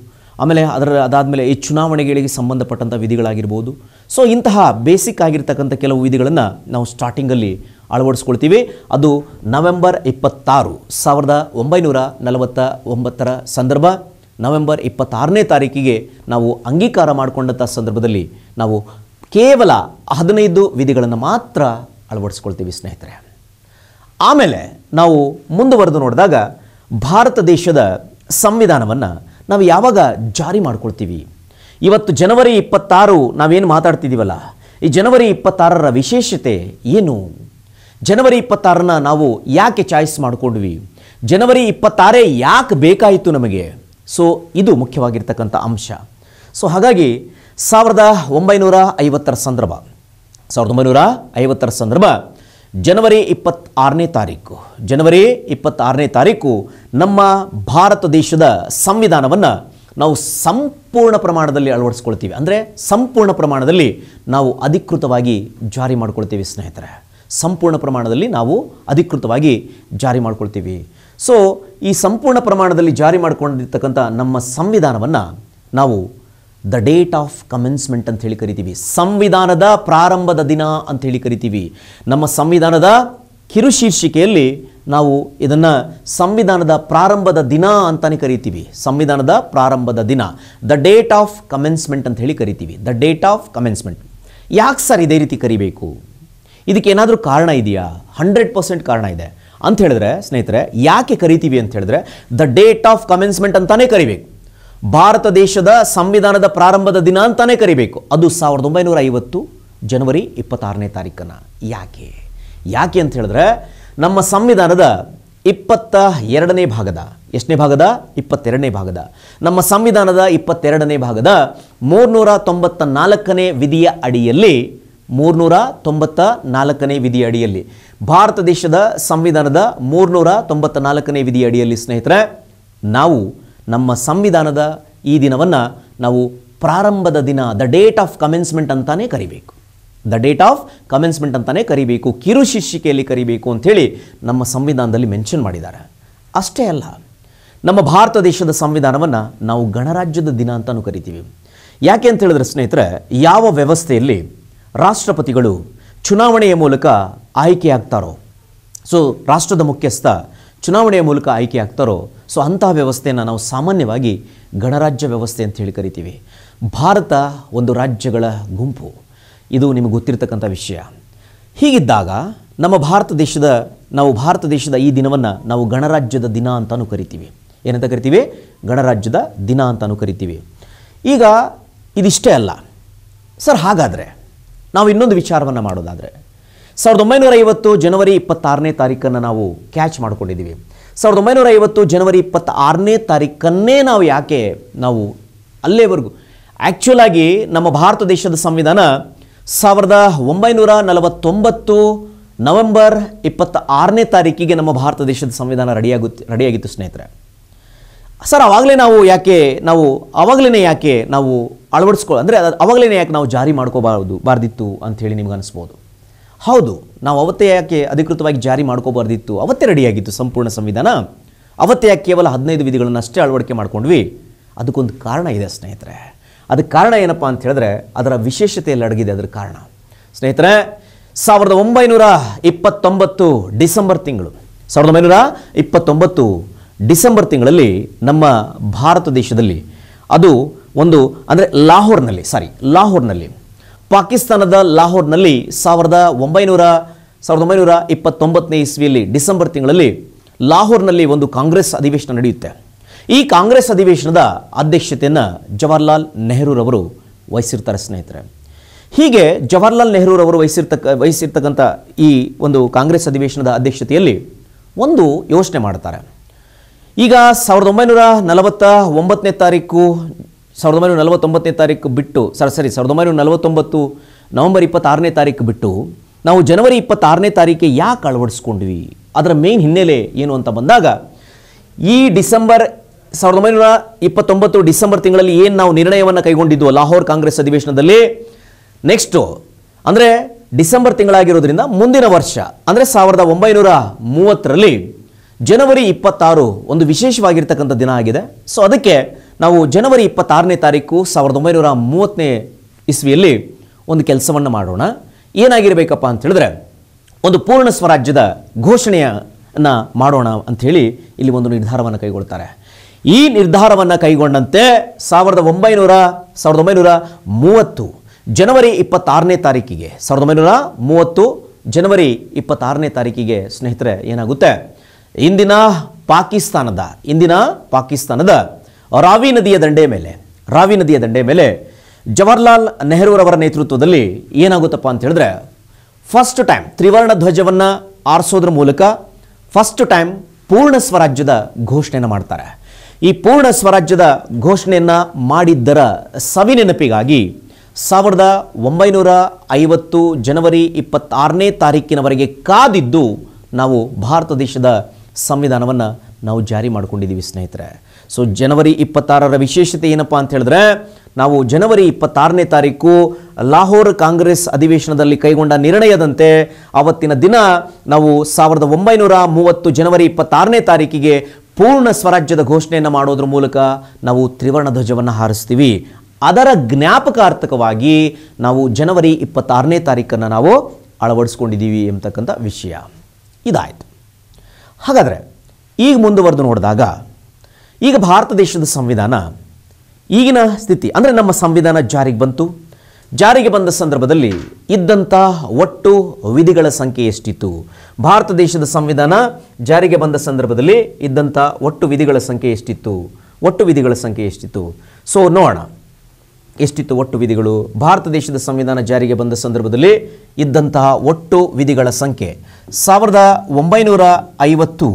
ಆಮೇಲೆ ಅದರ ಅದಾದಮೇಲೆ ಈ ಚುನಾವಣೆಗಳಿಗೆ ಸಂಬಂಧಪಟ್ಟಂಥ ವಿಧಿಗಳಾಗಿರ್ಬೋದು ಸೊ ಇಂತಹ ಬೇಸಿಕ್ ಆಗಿರ್ತಕ್ಕಂಥ ಕೆಲವು ವಿಧಿಗಳನ್ನು ನಾವು ಸ್ಟಾರ್ಟಿಂಗಲ್ಲಿ ಅಳವಡಿಸ್ಕೊಳ್ತೀವಿ ಅದು ನವೆಂಬರ್ ಇಪ್ಪತ್ತಾರು ಸಾವಿರದ ಒಂಬೈನೂರ ನಲವತ್ತ ಒಂಬತ್ತರ ಸಂದರ್ಭ ನವೆಂಬರ್ ಇಪ್ಪತ್ತಾರನೇ ತಾರೀಕಿಗೆ ನಾವು ಅಂಗೀಕಾರ ಮಾಡಿಕೊಂಡಂಥ ಸಂದರ್ಭದಲ್ಲಿ ನಾವು ಕೇವಲ ಹದಿನೈದು ವಿಧಿಗಳನ್ನು ಮಾತ್ರ ಅಳವಡಿಸ್ಕೊಳ್ತೀವಿ ಸ್ನೇಹಿತರೆ ಆಮೇಲೆ ನಾವು ಮುಂದುವರೆದು ನೋಡಿದಾಗ ಭಾರತ ದೇಶದ ಸಂವಿಧಾನವನ್ನು ನಾವು ಯಾವಾಗ ಜಾರಿ ಮಾಡ್ಕೊಳ್ತೀವಿ ಇವತ್ತು ಜನವರಿ ಇಪ್ಪತ್ತಾರು ನಾವೇನು ಮಾತಾಡ್ತಿದ್ದೀವಲ್ಲ ಈ ಜನವರಿ ಇಪ್ಪತ್ತಾರರ ವಿಶೇಷತೆ ಏನು ಜನವರಿ ಇಪ್ಪತ್ತಾರನ್ನ ನಾವು ಯಾಕೆ ಚಾಯ್ಸ್ ಮಾಡಿಕೊಂಡ್ವಿ ಜನವರಿ ಇಪ್ಪತ್ತಾರೇ ಯಾಕೆ ಬೇಕಾಯಿತು ನಮಗೆ ಸೊ ಇದು ಮುಖ್ಯವಾಗಿರ್ತಕ್ಕಂಥ ಅಂಶ ಸೊ ಹಾಗಾಗಿ ಸಾವಿರದ ಒಂಬೈನೂರ ಐವತ್ತರ ಸಂದರ್ಭ ಸಾವಿರದ ಒಂಬೈನೂರ ಐವತ್ತರ ಸಂದರ್ಭ ಜನವರಿ ಇಪ್ಪತ್ತಾರನೇ ತಾರೀಕು ಜನವರಿ ಇಪ್ಪತ್ತಾರನೇ ತಾರೀಕು ನಮ್ಮ ಭಾರತ ದೇಶದ ಸಂವಿಧಾನವನ್ನು ನಾವು ಸಂಪೂರ್ಣ ಪ್ರಮಾಣದಲ್ಲಿ ಅಳವಡಿಸ್ಕೊಳ್ತೀವಿ ಅಂದರೆ ಸಂಪೂರ್ಣ ಪ್ರಮಾಣದಲ್ಲಿ ನಾವು ಅಧಿಕೃತವಾಗಿ ಜಾರಿ ಮಾಡ್ಕೊಳ್ತೀವಿ ಸ್ನೇಹಿತರೆ ಸಂಪೂರ್ಣ ಪ್ರಮಾಣದಲ್ಲಿ ನಾವು ಅಧಿಕೃತವಾಗಿ ಜಾರಿ ಮಾಡ್ಕೊಳ್ತೀವಿ ಸೊ ಈ ಸಂಪೂರ್ಣ ಪ್ರಮಾಣದಲ್ಲಿ ಜಾರಿ ಮಾಡಿಕೊಂಡಿರ್ತಕ್ಕಂಥ ನಮ್ಮ ಸಂವಿಧಾನವನ್ನು ನಾವು ದ ಡೇಟ್ ಆಫ್ ಕಮೆನ್ಸ್ಮೆಂಟ್ ಅಂತ ಹೇಳಿ ಕರಿತೀವಿ ಸಂವಿಧಾನದ ಪ್ರಾರಂಭದ ದಿನ ಅಂತ ಹೇಳಿ ಕರಿತೀವಿ ನಮ್ಮ ಸಂವಿಧಾನದ ಕಿರುಶೀರ್ಷಿಕೆಯಲ್ಲಿ ನಾವು ಇದನ್ನು ಸಂವಿಧಾನದ ಪ್ರಾರಂಭದ ದಿನ ಅಂತಲೇ ಕರಿತೀವಿ ಸಂವಿಧಾನದ ಪ್ರಾರಂಭದ ದಿನ ದ ಡೇಟ್ ಆಫ್ ಕಮೆನ್ಸ್ಮೆಂಟ್ ಅಂತ ಹೇಳಿ ಕರಿತೀವಿ ದ ಡೇಟ್ ಆಫ್ ಕಮೆನ್ಸ್ಮೆಂಟ್ ಯಾಕೆ ಸರ್ ಇದೇ ರೀತಿ ಕರಿಬೇಕು ಇದಕ್ಕೆ ಏನಾದರೂ ಕಾರಣ ಇದೆಯಾ ಹಂಡ್ರೆಡ್ ಪರ್ಸೆಂಟ್ ಕಾರಣ ಇದೆ ಅಂತ ಹೇಳಿದ್ರೆ ಸ್ನೇಹಿತರೆ ಯಾಕೆ ಕರಿತೀವಿ ಅಂತ ಹೇಳಿದ್ರೆ ದ ಡೇಟ್ ಆಫ್ ಕಮೆನ್ಸ್ಮೆಂಟ್ ಅಂತಲೇ ಕರಿಬೇಕು ಭಾರತ ದೇಶದ ಸಂವಿಧಾನದ ಪ್ರಾರಂಭದ ದಿನ ಅಂತಾನೆ ಕರಿಬೇಕು ಅದು ಸಾವಿರದ ಒಂಬೈನೂರ ಐವತ್ತು ಜನವರಿ ಇಪ್ಪತ್ತಾರನೇ ತಾರೀಕನ್ನು ಯಾಕೆ ಯಾಕೆ ಅಂತ ಹೇಳಿದ್ರೆ ನಮ್ಮ ಸಂವಿಧಾನದ ಇಪ್ಪತ್ತ ಎರಡನೇ ಭಾಗದ ಎಷ್ಟನೇ ಭಾಗದ ಇಪ್ಪತ್ತೆರಡನೇ ಭಾಗದ ನಮ್ಮ ಸಂವಿಧಾನದ ಇಪ್ಪತ್ತೆರಡನೇ ಭಾಗದ ಮೂರ್ನೂರ ತೊಂಬತ್ತ ನಾಲ್ಕನೇ ವಿಧಿಯ ಅಡಿಯಲ್ಲಿ ಮೂರ್ನೂರ ತೊಂಬತ್ತ ನಾಲ್ಕನೇ ವಿಧಿಯ ಅಡಿಯಲ್ಲಿ ಭಾರತ ದೇಶದ ಸಂವಿಧಾನದ ಮೂರ್ನೂರ ತೊಂಬತ್ತ ನಾಲ್ಕನೇ ವಿಧಿಯ ಅಡಿಯಲ್ಲಿ ಸ್ನೇಹಿತರೆ ನಾವು ನಮ್ಮ ಸಂವಿಧಾನದ ಈ ದಿನವನ್ನು ನಾವು ಪ್ರಾರಂಭದ ದಿನ ದ ಡೇಟ್ ಆಫ್ ಕಮೆನ್ಸ್ಮೆಂಟ್ ಅಂತಾನೇ ಕರಿಬೇಕು ದ ಡೇಟ್ ಆಫ್ ಕಮೆನ್ಸ್ಮೆಂಟ್ ಅಂತಲೇ ಕರಿಬೇಕು ಕಿರು ಶೀರ್ಷಿಕೆಯಲ್ಲಿ ಕರಿಬೇಕು ಅಂಥೇಳಿ ನಮ್ಮ ಸಂವಿಧಾನದಲ್ಲಿ ಮೆನ್ಷನ್ ಮಾಡಿದ್ದಾರೆ ಅಷ್ಟೇ ಅಲ್ಲ ನಮ್ಮ ಭಾರತ ದೇಶದ ಸಂವಿಧಾನವನ್ನು ನಾವು ಗಣರಾಜ್ಯದ ದಿನ ಅಂತಲೂ ಕರಿತೀವಿ ಯಾಕೆ ಅಂತ ಹೇಳಿದ್ರೆ ಸ್ನೇಹಿತರೆ ಯಾವ ವ್ಯವಸ್ಥೆಯಲ್ಲಿ ರಾಷ್ಟ್ರಪತಿಗಳು ಚುನಾವಣೆಯ ಮೂಲಕ ಆಯ್ಕೆಯಾಗ್ತಾರೋ ಸೊ ರಾಷ್ಟ್ರದ ಮುಖ್ಯಸ್ಥ ಚುನಾವಣೆಯ ಮೂಲಕ ಆಯ್ಕೆಯಾಗ್ತಾರೋ ಸೊ ಅಂತಹ ವ್ಯವಸ್ಥೆಯನ್ನು ನಾವು ಸಾಮಾನ್ಯವಾಗಿ ಗಣರಾಜ್ಯ ವ್ಯವಸ್ಥೆ ಅಂತ ಹೇಳಿ ಕರಿತೀವಿ ಭಾರತ ಒಂದು ರಾಜ್ಯಗಳ ಗುಂಪು ಇದು ನಿಮಗೆ ಗೊತ್ತಿರತಕ್ಕಂಥ ವಿಷಯ ಹೀಗಿದ್ದಾಗ ನಮ್ಮ ಭಾರತ ದೇಶದ ನಾವು ಭಾರತ ದೇಶದ ಈ ದಿನವನ್ನು ನಾವು ಗಣರಾಜ್ಯದ ದಿನ ಅಂತಲೂ ಕರಿತೀವಿ ಏನಂತ ಕರಿತೀವಿ ಗಣರಾಜ್ಯದ ದಿನ ಅಂತಲೂ ಕರಿತೀವಿ ಈಗ ಇದಿಷ್ಟೇ ಅಲ್ಲ ಸರ್ ಹಾಗಾದರೆ ನಾವು ಇನ್ನೊಂದು ವಿಚಾರವನ್ನು ಮಾಡೋದಾದರೆ ಸಾವಿರದ ಒಂಬೈನೂರ ಐವತ್ತು ಜನವರಿ ಇಪ್ಪತ್ತಾರನೇ ತಾರೀಕನ್ನು ನಾವು ಕ್ಯಾಚ್ ಮಾಡ್ಕೊಂಡಿದ್ದೀವಿ ಸಾವಿರದ ಒಂಬೈನೂರ ಐವತ್ತು ಜನವರಿ ಇಪ್ಪತ್ತ ಆರನೇ ತಾರೀಕನ್ನೇ ನಾವು ಯಾಕೆ ನಾವು ಅಲ್ಲೇವರೆಗೂ ಆ್ಯಕ್ಚುಲಾಗಿ ನಮ್ಮ ಭಾರತ ದೇಶದ ಸಂವಿಧಾನ ಸಾವಿರದ ಒಂಬೈನೂರ ನಲವತ್ತೊಂಬತ್ತು ನವೆಂಬರ್ ಇಪ್ಪತ್ತ ಆರನೇ ತಾರೀಕಿಗೆ ನಮ್ಮ ಭಾರತ ದೇಶದ ಸಂವಿಧಾನ ರೆಡಿಯಾಗುತ್ತೆ ರೆಡಿಯಾಗಿತ್ತು ಸ್ನೇಹಿತರೆ ಸರ್ ಆವಾಗಲೇ ನಾವು ಯಾಕೆ ನಾವು ಆವಾಗಲೇ ಯಾಕೆ ನಾವು ಅಳವಡಿಸ್ಕೊ ಅಂದರೆ ಅವಾಗಲೇ ಯಾಕೆ ನಾವು ಜಾರಿ ಮಾಡ್ಕೋಬಾರ್ದು ಬಾರ್ದಿತ್ತು ಅಂಥೇಳಿ ನಿಮ್ಗೆ ಅನಿಸ್ಬೋದು ಹೌದು ನಾವು ಅವತ್ತೇ ಯಾಕೆ ಅಧಿಕೃತವಾಗಿ ಜಾರಿ ಮಾಡ್ಕೋಬಾರ್ದಿತ್ತು ಅವತ್ತೇ ರೆಡಿಯಾಗಿತ್ತು ಸಂಪೂರ್ಣ ಸಂವಿಧಾನ ಅವತ್ತೇ ಯಾಕೆ ಕೇವಲ ಹದಿನೈದು ವಿಧಿಗಳನ್ನು ಅಷ್ಟೇ ಅಳವಡಿಕೆ ಮಾಡ್ಕೊಂಡ್ವಿ ಅದಕ್ಕೊಂದು ಕಾರಣ ಇದೆ ಸ್ನೇಹಿತರೆ ಅದಕ್ಕೆ ಕಾರಣ ಏನಪ್ಪ ಅಂತ ಹೇಳಿದ್ರೆ ಅದರ ವಿಶೇಷತೆಯಲ್ಲಿ ಅಡಗಿದೆ ಅದರ ಕಾರಣ ಸ್ನೇಹಿತರೆ ಸಾವಿರದ ಒಂಬೈನೂರ ಇಪ್ಪತ್ತೊಂಬತ್ತು ಡಿಸೆಂಬರ್ ತಿಂಗಳು ಸಾವಿರದ ಒಂಬೈನೂರ ಇಪ್ಪತ್ತೊಂಬತ್ತು ಡಿಸೆಂಬರ್ ತಿಂಗಳಲ್ಲಿ ನಮ್ಮ ಭಾರತ ದೇಶದಲ್ಲಿ ಅದು ಒಂದು ಅಂದರೆ ಲಾಹೋರ್ನಲ್ಲಿ ಸಾರಿ ಲಾಹೋರ್ನಲ್ಲಿ ಪಾಕಿಸ್ತಾನದ ಲಾಹೋರ್ನಲ್ಲಿ ಸಾವಿರದ ಒಂಬೈನೂರ ಸಾವಿರದ ಒಂಬೈನೂರ ಇಪ್ಪತ್ತೊಂಬತ್ತನೇ ಇಸ್ವಿಯಲ್ಲಿ ಡಿಸೆಂಬರ್ ತಿಂಗಳಲ್ಲಿ ಲಾಹೋರ್ನಲ್ಲಿ ಒಂದು ಕಾಂಗ್ರೆಸ್ ಅಧಿವೇಶನ ನಡೆಯುತ್ತೆ ಈ ಕಾಂಗ್ರೆಸ್ ಅಧಿವೇಶನದ ಅಧ್ಯಕ್ಷತೆಯನ್ನು ಜವಾಹರ್ಲಾಲ್ ನೆಹರೂರವರು ವಹಿಸಿರ್ತಾರೆ ಸ್ನೇಹಿತರೆ ಹೀಗೆ ಜವಾಹರ್ಲಾಲ್ ನೆಹರೂರವರು ವಹಿಸಿರ್ತಕ್ಕ ವಹಿಸಿರ್ತಕ್ಕಂಥ ಈ ಒಂದು ಕಾಂಗ್ರೆಸ್ ಅಧಿವೇಶನದ ಅಧ್ಯಕ್ಷತೆಯಲ್ಲಿ ಒಂದು ಯೋಚನೆ ಮಾಡ್ತಾರೆ ಈಗ ಸಾವಿರದ ಒಂಬೈನೂರ ನಲವತ್ತ ಒಂಬತ್ತನೇ ತಾರೀಕು ಸಾವಿರದ ಒಂಬೈನೂರ ನಲವತ್ತೊಂಬತ್ತನೇ ತಾರೀಕು ಬಿಟ್ಟು ಸರ್ ಸರಿ ಸಾವಿರದ ಒಂಬೈನೂರ ನಲವತ್ತೊಂಬತ್ತು ನವಂಬರ್ ಇಪ್ಪತ್ತಾರನೇ ತಾರೀಕು ಬಿಟ್ಟು ನಾವು ಜನವರಿ ಇಪ್ಪತ್ತಾರನೇ ತಾರೀಕೆ ಯಾಕೆ ಅಳವಡಿಸ್ಕೊಂಡ್ವಿ ಅದರ ಮೇನ್ ಹಿನ್ನೆಲೆ ಏನು ಅಂತ ಬಂದಾಗ ಈ ಡಿಸೆಂಬರ್ ಸಾವಿರದ ಒಂಬೈನೂರ ಇಪ್ಪತ್ತೊಂಬತ್ತು ಡಿಸೆಂಬರ್ ತಿಂಗಳಲ್ಲಿ ಏನು ನಾವು ನಿರ್ಣಯವನ್ನು ಕೈಗೊಂಡಿದ್ದು ಲಾಹೋರ್ ಕಾಂಗ್ರೆಸ್ ಅಧಿವೇಶನದಲ್ಲಿ ನೆಕ್ಸ್ಟು ಅಂದರೆ ಡಿಸೆಂಬರ್ ತಿಂಗಳಾಗಿರೋದ್ರಿಂದ ಮುಂದಿನ ವರ್ಷ ಅಂದರೆ ಸಾವಿರದ ಒಂಬೈನೂರ ಮೂವತ್ತರಲ್ಲಿ ಜನವರಿ ಇಪ್ಪತ್ತಾರು ಒಂದು ವಿಶೇಷವಾಗಿರ್ತಕ್ಕಂಥ ದಿನ ಆಗಿದೆ ಸೊ ಅದಕ್ಕೆ ನಾವು ಜನವರಿ ಇಪ್ಪತ್ತಾರನೇ ತಾರೀಕು ಸಾವಿರದ ಒಂಬೈನೂರ ಮೂವತ್ತನೇ ಇಸ್ವಿಯಲ್ಲಿ ಒಂದು ಕೆಲಸವನ್ನು ಮಾಡೋಣ ಏನಾಗಿರಬೇಕಪ್ಪ ಅಂತ ಹೇಳಿದ್ರೆ ಒಂದು ಪೂರ್ಣ ಸ್ವರಾಜ್ಯದ ಘೋಷಣೆಯನ್ನು ಮಾಡೋಣ ಅಂಥೇಳಿ ಇಲ್ಲಿ ಒಂದು ನಿರ್ಧಾರವನ್ನು ಕೈಗೊಳ್ತಾರೆ ಈ ನಿರ್ಧಾರವನ್ನು ಕೈಗೊಂಡಂತೆ ಸಾವಿರದ ಒಂಬೈನೂರ ಸಾವಿರದ ಒಂಬೈನೂರ ಮೂವತ್ತು ಜನವರಿ ಇಪ್ಪತ್ತಾರನೇ ತಾರೀಕಿಗೆ ಸಾವಿರದ ಒಂಬೈನೂರ ಮೂವತ್ತು ಜನವರಿ ಇಪ್ಪತ್ತಾರನೇ ತಾರೀಕಿಗೆ ಸ್ನೇಹಿತರೆ ಏನಾಗುತ್ತೆ ಇಂದಿನ ಪಾಕಿಸ್ತಾನದ ಇಂದಿನ ಪಾಕಿಸ್ತಾನದ ರಾವಿ ನದಿಯ ದಂಡೆ ಮೇಲೆ ರಾವಿ ನದಿಯ ದಂಡೆ ಮೇಲೆ ಜವಾಹರ್ಲಾಲ್ ನೆಹರೂರವರ ನೇತೃತ್ವದಲ್ಲಿ ಏನಾಗುತ್ತಪ್ಪ ಅಂತ ಹೇಳಿದ್ರೆ ಫಸ್ಟ್ ಟೈಮ್ ತ್ರಿವರ್ಣ ಧ್ವಜವನ್ನು ಆರಿಸೋದ್ರ ಮೂಲಕ ಫಸ್ಟ್ ಟೈಮ್ ಪೂರ್ಣ ಸ್ವರಾಜ್ಯದ ಘೋಷಣೆಯನ್ನು ಮಾಡ್ತಾರೆ ಈ ಪೂರ್ಣ ಸ್ವರಾಜ್ಯದ ಘೋಷಣೆಯನ್ನು ಮಾಡಿದ್ದರ ಸವಿನೆನಪಿಗಾಗಿ ಸಾವಿರದ ಒಂಬೈನೂರ ಐವತ್ತು ಜನವರಿ ಇಪ್ಪತ್ತಾರನೇ ತಾರೀಕಿನವರೆಗೆ ಕಾದಿದ್ದು ನಾವು ಭಾರತ ದೇಶದ ಸಂವಿಧಾನವನ್ನು ನಾವು ಜಾರಿ ಮಾಡಿಕೊಂಡಿದ್ದೀವಿ ಸ್ನೇಹಿತರೆ ಸೊ ಜನವರಿ ಇಪ್ಪತ್ತಾರರ ವಿಶೇಷತೆ ಏನಪ್ಪ ಅಂತ ಹೇಳಿದ್ರೆ ನಾವು ಜನವರಿ ಇಪ್ಪತ್ತಾರನೇ ತಾರೀಕು ಲಾಹೋರ್ ಕಾಂಗ್ರೆಸ್ ಅಧಿವೇಶನದಲ್ಲಿ ಕೈಗೊಂಡ ನಿರ್ಣಯದಂತೆ ಅವತ್ತಿನ ದಿನ ನಾವು ಸಾವಿರದ ಒಂಬೈನೂರ ಮೂವತ್ತು ಜನವರಿ ಇಪ್ಪತ್ತಾರನೇ ತಾರೀಕಿಗೆ ಪೂರ್ಣ ಸ್ವರಾಜ್ಯದ ಘೋಷಣೆಯನ್ನು ಮಾಡೋದ್ರ ಮೂಲಕ ನಾವು ತ್ರಿವರ್ಣ ಧ್ವಜವನ್ನು ಹಾರಿಸ್ತೀವಿ ಅದರ ಜ್ಞಾಪಕಾರ್ಥಕವಾಗಿ ನಾವು ಜನವರಿ ಇಪ್ಪತ್ತಾರನೇ ತಾರೀಕನ್ನು ನಾವು ಅಳವಡಿಸ್ಕೊಂಡಿದ್ದೀವಿ ಎಂಬತಕ್ಕಂಥ ವಿಷಯ ಇದಾಯಿತು ಹಾಗಾದರೆ ಈಗ ಮುಂದುವರೆದು ನೋಡಿದಾಗ ಈಗ ಭಾರತ ದೇಶದ ಸಂವಿಧಾನ ಈಗಿನ ಸ್ಥಿತಿ ಅಂದರೆ ನಮ್ಮ ಸಂವಿಧಾನ ಜಾರಿಗೆ ಬಂತು ಜಾರಿಗೆ ಬಂದ ಸಂದರ್ಭದಲ್ಲಿ ಇದ್ದಂಥ ಒಟ್ಟು ವಿಧಿಗಳ ಸಂಖ್ಯೆ ಎಷ್ಟಿತ್ತು ಭಾರತ ದೇಶದ ಸಂವಿಧಾನ ಜಾರಿಗೆ ಬಂದ ಸಂದರ್ಭದಲ್ಲಿ ಇದ್ದಂಥ ಒಟ್ಟು ವಿಧಿಗಳ ಸಂಖ್ಯೆ ಎಷ್ಟಿತ್ತು ಒಟ್ಟು ವಿಧಿಗಳ ಸಂಖ್ಯೆ ಎಷ್ಟಿತ್ತು ಸೊ ನೋಡೋಣ ಎಷ್ಟಿತ್ತು ಒಟ್ಟು ವಿಧಿಗಳು ಭಾರತ ದೇಶದ ಸಂವಿಧಾನ ಜಾರಿಗೆ ಬಂದ ಸಂದರ್ಭದಲ್ಲಿ ಇದ್ದಂತಹ ಒಟ್ಟು ವಿಧಿಗಳ ಸಂಖ್ಯೆ ಸಾವಿರದ ಒಂಬೈನೂರ ಐವತ್ತು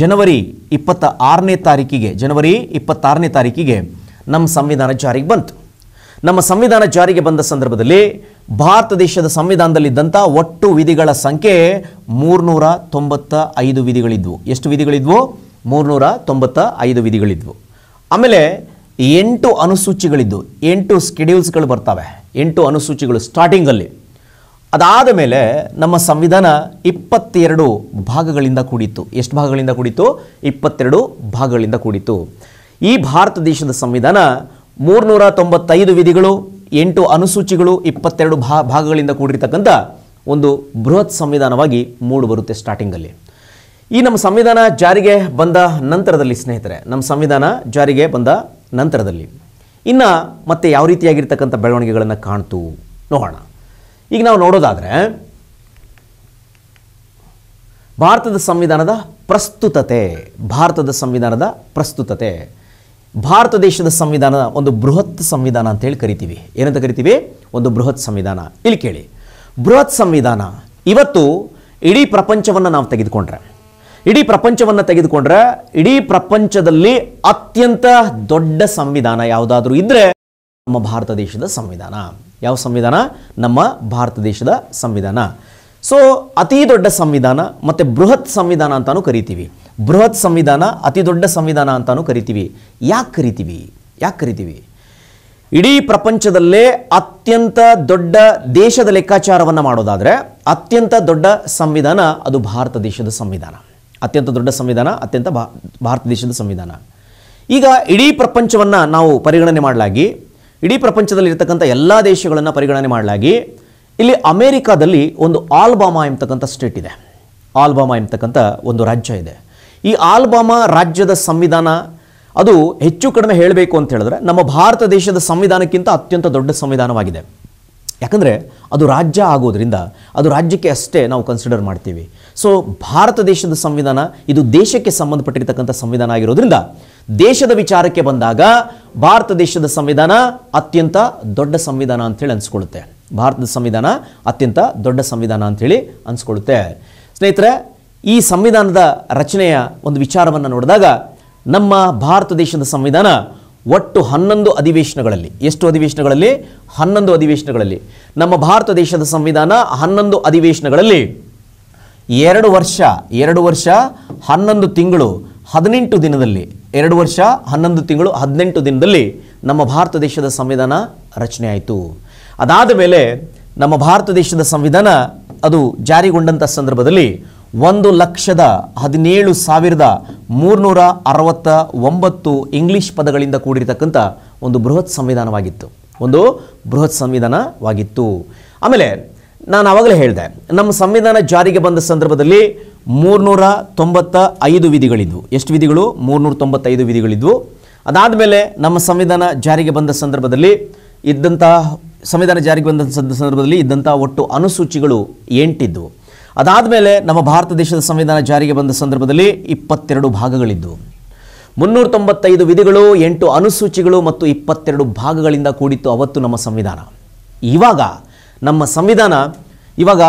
ಜನವರಿ ಇಪ್ಪತ್ತ ಆರನೇ ತಾರೀಕಿಗೆ ಜನವರಿ ಇಪ್ಪತ್ತಾರನೇ ತಾರೀಕಿಗೆ ನಮ್ಮ ಸಂವಿಧಾನ ಜಾರಿಗೆ ಬಂತು ನಮ್ಮ ಸಂವಿಧಾನ ಜಾರಿಗೆ ಬಂದ ಸಂದರ್ಭದಲ್ಲಿ ಭಾರತ ದೇಶದ ಸಂವಿಧಾನದಲ್ಲಿದ್ದಂಥ ಒಟ್ಟು ವಿಧಿಗಳ ಸಂಖ್ಯೆ ಮೂರ್ನೂರ ತೊಂಬತ್ತ ಐದು ವಿಧಿಗಳಿದ್ವು ಎಷ್ಟು ವಿಧಿಗಳಿದ್ವು ಮೂರ್ನೂರ ತೊಂಬತ್ತ ಐದು ವಿಧಿಗಳಿದ್ವು ಆಮೇಲೆ ಎಂಟು ಅನುಸೂಚಿಗಳಿದ್ದು ಎಂಟು ಸ್ಕೆಡ್ಯೂಲ್ಸ್ಗಳು ಬರ್ತಾವೆ ಎಂಟು ಅನುಸೂಚಿಗಳು ಸ್ಟಾರ್ಟಿಂಗಲ್ಲಿ ಅದಾದ ಮೇಲೆ ನಮ್ಮ ಸಂವಿಧಾನ ಇಪ್ಪತ್ತೆರಡು ಭಾಗಗಳಿಂದ ಕೂಡಿತ್ತು ಎಷ್ಟು ಭಾಗಗಳಿಂದ ಕೂಡಿತ್ತು ಇಪ್ಪತ್ತೆರಡು ಭಾಗಗಳಿಂದ ಕೂಡಿತ್ತು ಈ ಭಾರತ ದೇಶದ ಸಂವಿಧಾನ ಮೂರ್ನೂರ ತೊಂಬತ್ತೈದು ವಿಧಿಗಳು ಎಂಟು ಅನುಸೂಚಿಗಳು ಇಪ್ಪತ್ತೆರಡು ಭಾ ಭಾಗಗಳಿಂದ ಕೂಡಿರ್ತಕ್ಕಂಥ ಒಂದು ಬೃಹತ್ ಸಂವಿಧಾನವಾಗಿ ಮೂಡು ಬರುತ್ತೆ ಸ್ಟಾರ್ಟಿಂಗಲ್ಲಿ ಈ ನಮ್ಮ ಸಂವಿಧಾನ ಜಾರಿಗೆ ಬಂದ ನಂತರದಲ್ಲಿ ಸ್ನೇಹಿತರೆ ನಮ್ಮ ಸಂವಿಧಾನ ಜಾರಿಗೆ ಬಂದ ನಂತರದಲ್ಲಿ ಇನ್ನು ಮತ್ತೆ ಯಾವ ರೀತಿಯಾಗಿರ್ತಕ್ಕಂಥ ಬೆಳವಣಿಗೆಗಳನ್ನು ಕಾಣ್ತು ನೋಡೋಣ ಈಗ ನಾವು ನೋಡೋದಾದರೆ ಭಾರತದ ಸಂವಿಧಾನದ ಪ್ರಸ್ತುತತೆ ಭಾರತದ ಸಂವಿಧಾನದ ಪ್ರಸ್ತುತತೆ ಭಾರತ ದೇಶದ ಸಂವಿಧಾನ ಒಂದು ಬೃಹತ್ ಸಂವಿಧಾನ ಅಂತ ಹೇಳಿ ಕರಿತೀವಿ ಏನಂತ ಕರಿತೀವಿ ಒಂದು ಬೃಹತ್ ಸಂವಿಧಾನ ಇಲ್ಲಿ ಕೇಳಿ ಬೃಹತ್ ಸಂವಿಧಾನ ಇವತ್ತು ಇಡೀ ಪ್ರಪಂಚವನ್ನು ನಾವು ತೆಗೆದುಕೊಂಡ್ರೆ ಇಡೀ ಪ್ರಪಂಚವನ್ನು ತೆಗೆದುಕೊಂಡ್ರೆ ಇಡೀ ಪ್ರಪಂಚದಲ್ಲಿ ಅತ್ಯಂತ ದೊಡ್ಡ ಸಂವಿಧಾನ ಯಾವುದಾದ್ರೂ ಇದ್ರೆ ನಮ್ಮ ಭಾರತ ದೇಶದ ಸಂವಿಧಾನ ಯಾವ ಸಂವಿಧಾನ ನಮ್ಮ ಭಾರತ ದೇಶದ ಸಂವಿಧಾನ ಸೊ ಅತಿ ದೊಡ್ಡ ಸಂವಿಧಾನ ಮತ್ತು ಬೃಹತ್ ಸಂವಿಧಾನ ಅಂತಲೂ ಕರಿತೀವಿ ಬೃಹತ್ ಸಂವಿಧಾನ ಅತಿ ದೊಡ್ಡ ಸಂವಿಧಾನ ಅಂತಲೂ ಕರಿತೀವಿ ಯಾಕೆ ಕರಿತೀವಿ ಯಾಕೆ ಕರಿತೀವಿ ಇಡೀ ಪ್ರಪಂಚದಲ್ಲೇ ಅತ್ಯಂತ ದೊಡ್ಡ ದೇಶದ ಲೆಕ್ಕಾಚಾರವನ್ನು ಮಾಡೋದಾದರೆ ಅತ್ಯಂತ ದೊಡ್ಡ ಸಂವಿಧಾನ ಅದು ಭಾರತ ದೇಶದ ಸಂವಿಧಾನ ಅತ್ಯಂತ ದೊಡ್ಡ ಸಂವಿಧಾನ ಅತ್ಯಂತ ಭಾರತ ದೇಶದ ಸಂವಿಧಾನ ಈಗ ಇಡೀ ಪ್ರಪಂಚವನ್ನು ನಾವು ಪರಿಗಣನೆ ಮಾಡಲಾಗಿ ಇಡೀ ಪ್ರಪಂಚದಲ್ಲಿ ಎಲ್ಲ ದೇಶಗಳನ್ನು ಪರಿಗಣನೆ ಮಾಡಲಾಗಿ ಇಲ್ಲಿ ಅಮೇರಿಕಾದಲ್ಲಿ ಒಂದು ಆಲ್ಬಾಮಾ ಎಂಬತಕ್ಕಂಥ ಸ್ಟೇಟ್ ಇದೆ ಆಲ್ಬಾಮಾ ಎಂಬತಕ್ಕಂಥ ಒಂದು ರಾಜ್ಯ ಇದೆ ಈ ಆಲ್ಬಾಮಾ ರಾಜ್ಯದ ಸಂವಿಧಾನ ಅದು ಹೆಚ್ಚು ಕಡಿಮೆ ಹೇಳಬೇಕು ಅಂತ ಹೇಳಿದ್ರೆ ನಮ್ಮ ಭಾರತ ದೇಶದ ಸಂವಿಧಾನಕ್ಕಿಂತ ಅತ್ಯಂತ ದೊಡ್ಡ ಸಂವಿಧಾನವಾಗಿದೆ ಯಾಕಂದರೆ ಅದು ರಾಜ್ಯ ಆಗೋದ್ರಿಂದ ಅದು ರಾಜ್ಯಕ್ಕೆ ಅಷ್ಟೇ ನಾವು ಕನ್ಸಿಡರ್ ಮಾಡ್ತೀವಿ ಸೊ ಭಾರತ ದೇಶದ ಸಂವಿಧಾನ ಇದು ದೇಶಕ್ಕೆ ಸಂಬಂಧಪಟ್ಟಿರ್ತಕ್ಕಂಥ ಸಂವಿಧಾನ ಆಗಿರೋದ್ರಿಂದ ದೇಶದ ವಿಚಾರಕ್ಕೆ ಬಂದಾಗ ಭಾರತ ದೇಶದ ಸಂವಿಧಾನ ಅತ್ಯಂತ ದೊಡ್ಡ ಸಂವಿಧಾನ ಅಂಥೇಳಿ ಅನಿಸ್ಕೊಳ್ಳುತ್ತೆ ಭಾರತದ ಸಂವಿಧಾನ ಅತ್ಯಂತ ದೊಡ್ಡ ಸಂವಿಧಾನ ಅಂಥೇಳಿ ಅನಿಸ್ಕೊಳ್ಳುತ್ತೆ ಸ್ನೇಹಿತರೆ ಈ ಸಂವಿಧಾನದ ರಚನೆಯ ಒಂದು ವಿಚಾರವನ್ನು ನೋಡಿದಾಗ ನಮ್ಮ ಭಾರತ ದೇಶದ ಸಂವಿಧಾನ ಒಟ್ಟು ಹನ್ನೊಂದು ಅಧಿವೇಶನಗಳಲ್ಲಿ ಎಷ್ಟು ಅಧಿವೇಶನಗಳಲ್ಲಿ ಹನ್ನೊಂದು ಅಧಿವೇಶನಗಳಲ್ಲಿ ನಮ್ಮ ಭಾರತ ದೇಶದ ಸಂವಿಧಾನ ಹನ್ನೊಂದು ಅಧಿವೇಶನಗಳಲ್ಲಿ ಎರಡು ವರ್ಷ ಎರಡು ವರ್ಷ ಹನ್ನೊಂದು ತಿಂಗಳು ಹದಿನೆಂಟು ದಿನದಲ್ಲಿ ಎರಡು ವರ್ಷ ಹನ್ನೊಂದು ತಿಂಗಳು ಹದಿನೆಂಟು ದಿನದಲ್ಲಿ ನಮ್ಮ ಭಾರತ ದೇಶದ ಸಂವಿಧಾನ ರಚನೆ ಆಯಿತು ಅದಾದ ಮೇಲೆ ನಮ್ಮ ಭಾರತ ದೇಶದ ಸಂವಿಧಾನ ಅದು ಜಾರಿಗೊಂಡಂಥ ಸಂದರ್ಭದಲ್ಲಿ ಒಂದು ಲಕ್ಷದ ಹದಿನೇಳು ಸಾವಿರದ ಮೂರುನೂರ ಅರವತ್ತ ಒಂಬತ್ತು ಇಂಗ್ಲೀಷ್ ಪದಗಳಿಂದ ಕೂಡಿರತಕ್ಕಂಥ ಒಂದು ಬೃಹತ್ ಸಂವಿಧಾನವಾಗಿತ್ತು ಒಂದು ಬೃಹತ್ ಸಂವಿಧಾನವಾಗಿತ್ತು ಆಮೇಲೆ ನಾನು ಆವಾಗಲೇ ಹೇಳಿದೆ ನಮ್ಮ ಸಂವಿಧಾನ ಜಾರಿಗೆ ಬಂದ ಸಂದರ್ಭದಲ್ಲಿ ಮೂರ್ನೂರ ತೊಂಬತ್ತ ಐದು ವಿಧಿಗಳಿದ್ವು ಎಷ್ಟು ವಿಧಿಗಳು ಮೂರ್ನೂರ ತೊಂಬತ್ತೈದು ವಿಧಿಗಳಿದ್ವು ಅದಾದ ಮೇಲೆ ನಮ್ಮ ಸಂವಿಧಾನ ಜಾರಿಗೆ ಬಂದ ಸಂದರ್ಭದಲ್ಲಿ ಇದ್ದಂತಹ ಸಂವಿಧಾನ ಜಾರಿಗೆ ಬಂದ ಸಂದರ್ಭದಲ್ಲಿ ಇದ್ದಂಥ ಒಟ್ಟು ಅನುಸೂಚಿಗಳು ಎಂಟಿದ್ದವು ಮೇಲೆ ನಮ್ಮ ಭಾರತ ದೇಶದ ಸಂವಿಧಾನ ಜಾರಿಗೆ ಬಂದ ಸಂದರ್ಭದಲ್ಲಿ ಇಪ್ಪತ್ತೆರಡು ಭಾಗಗಳಿದ್ದವು ಮುನ್ನೂರ ತೊಂಬತ್ತೈದು ವಿಧಿಗಳು ಎಂಟು ಅನುಸೂಚಿಗಳು ಮತ್ತು ಇಪ್ಪತ್ತೆರಡು ಭಾಗಗಳಿಂದ ಕೂಡಿತ್ತು ಅವತ್ತು ನಮ್ಮ ಸಂವಿಧಾನ ಇವಾಗ ನಮ್ಮ ಸಂವಿಧಾನ ಇವಾಗ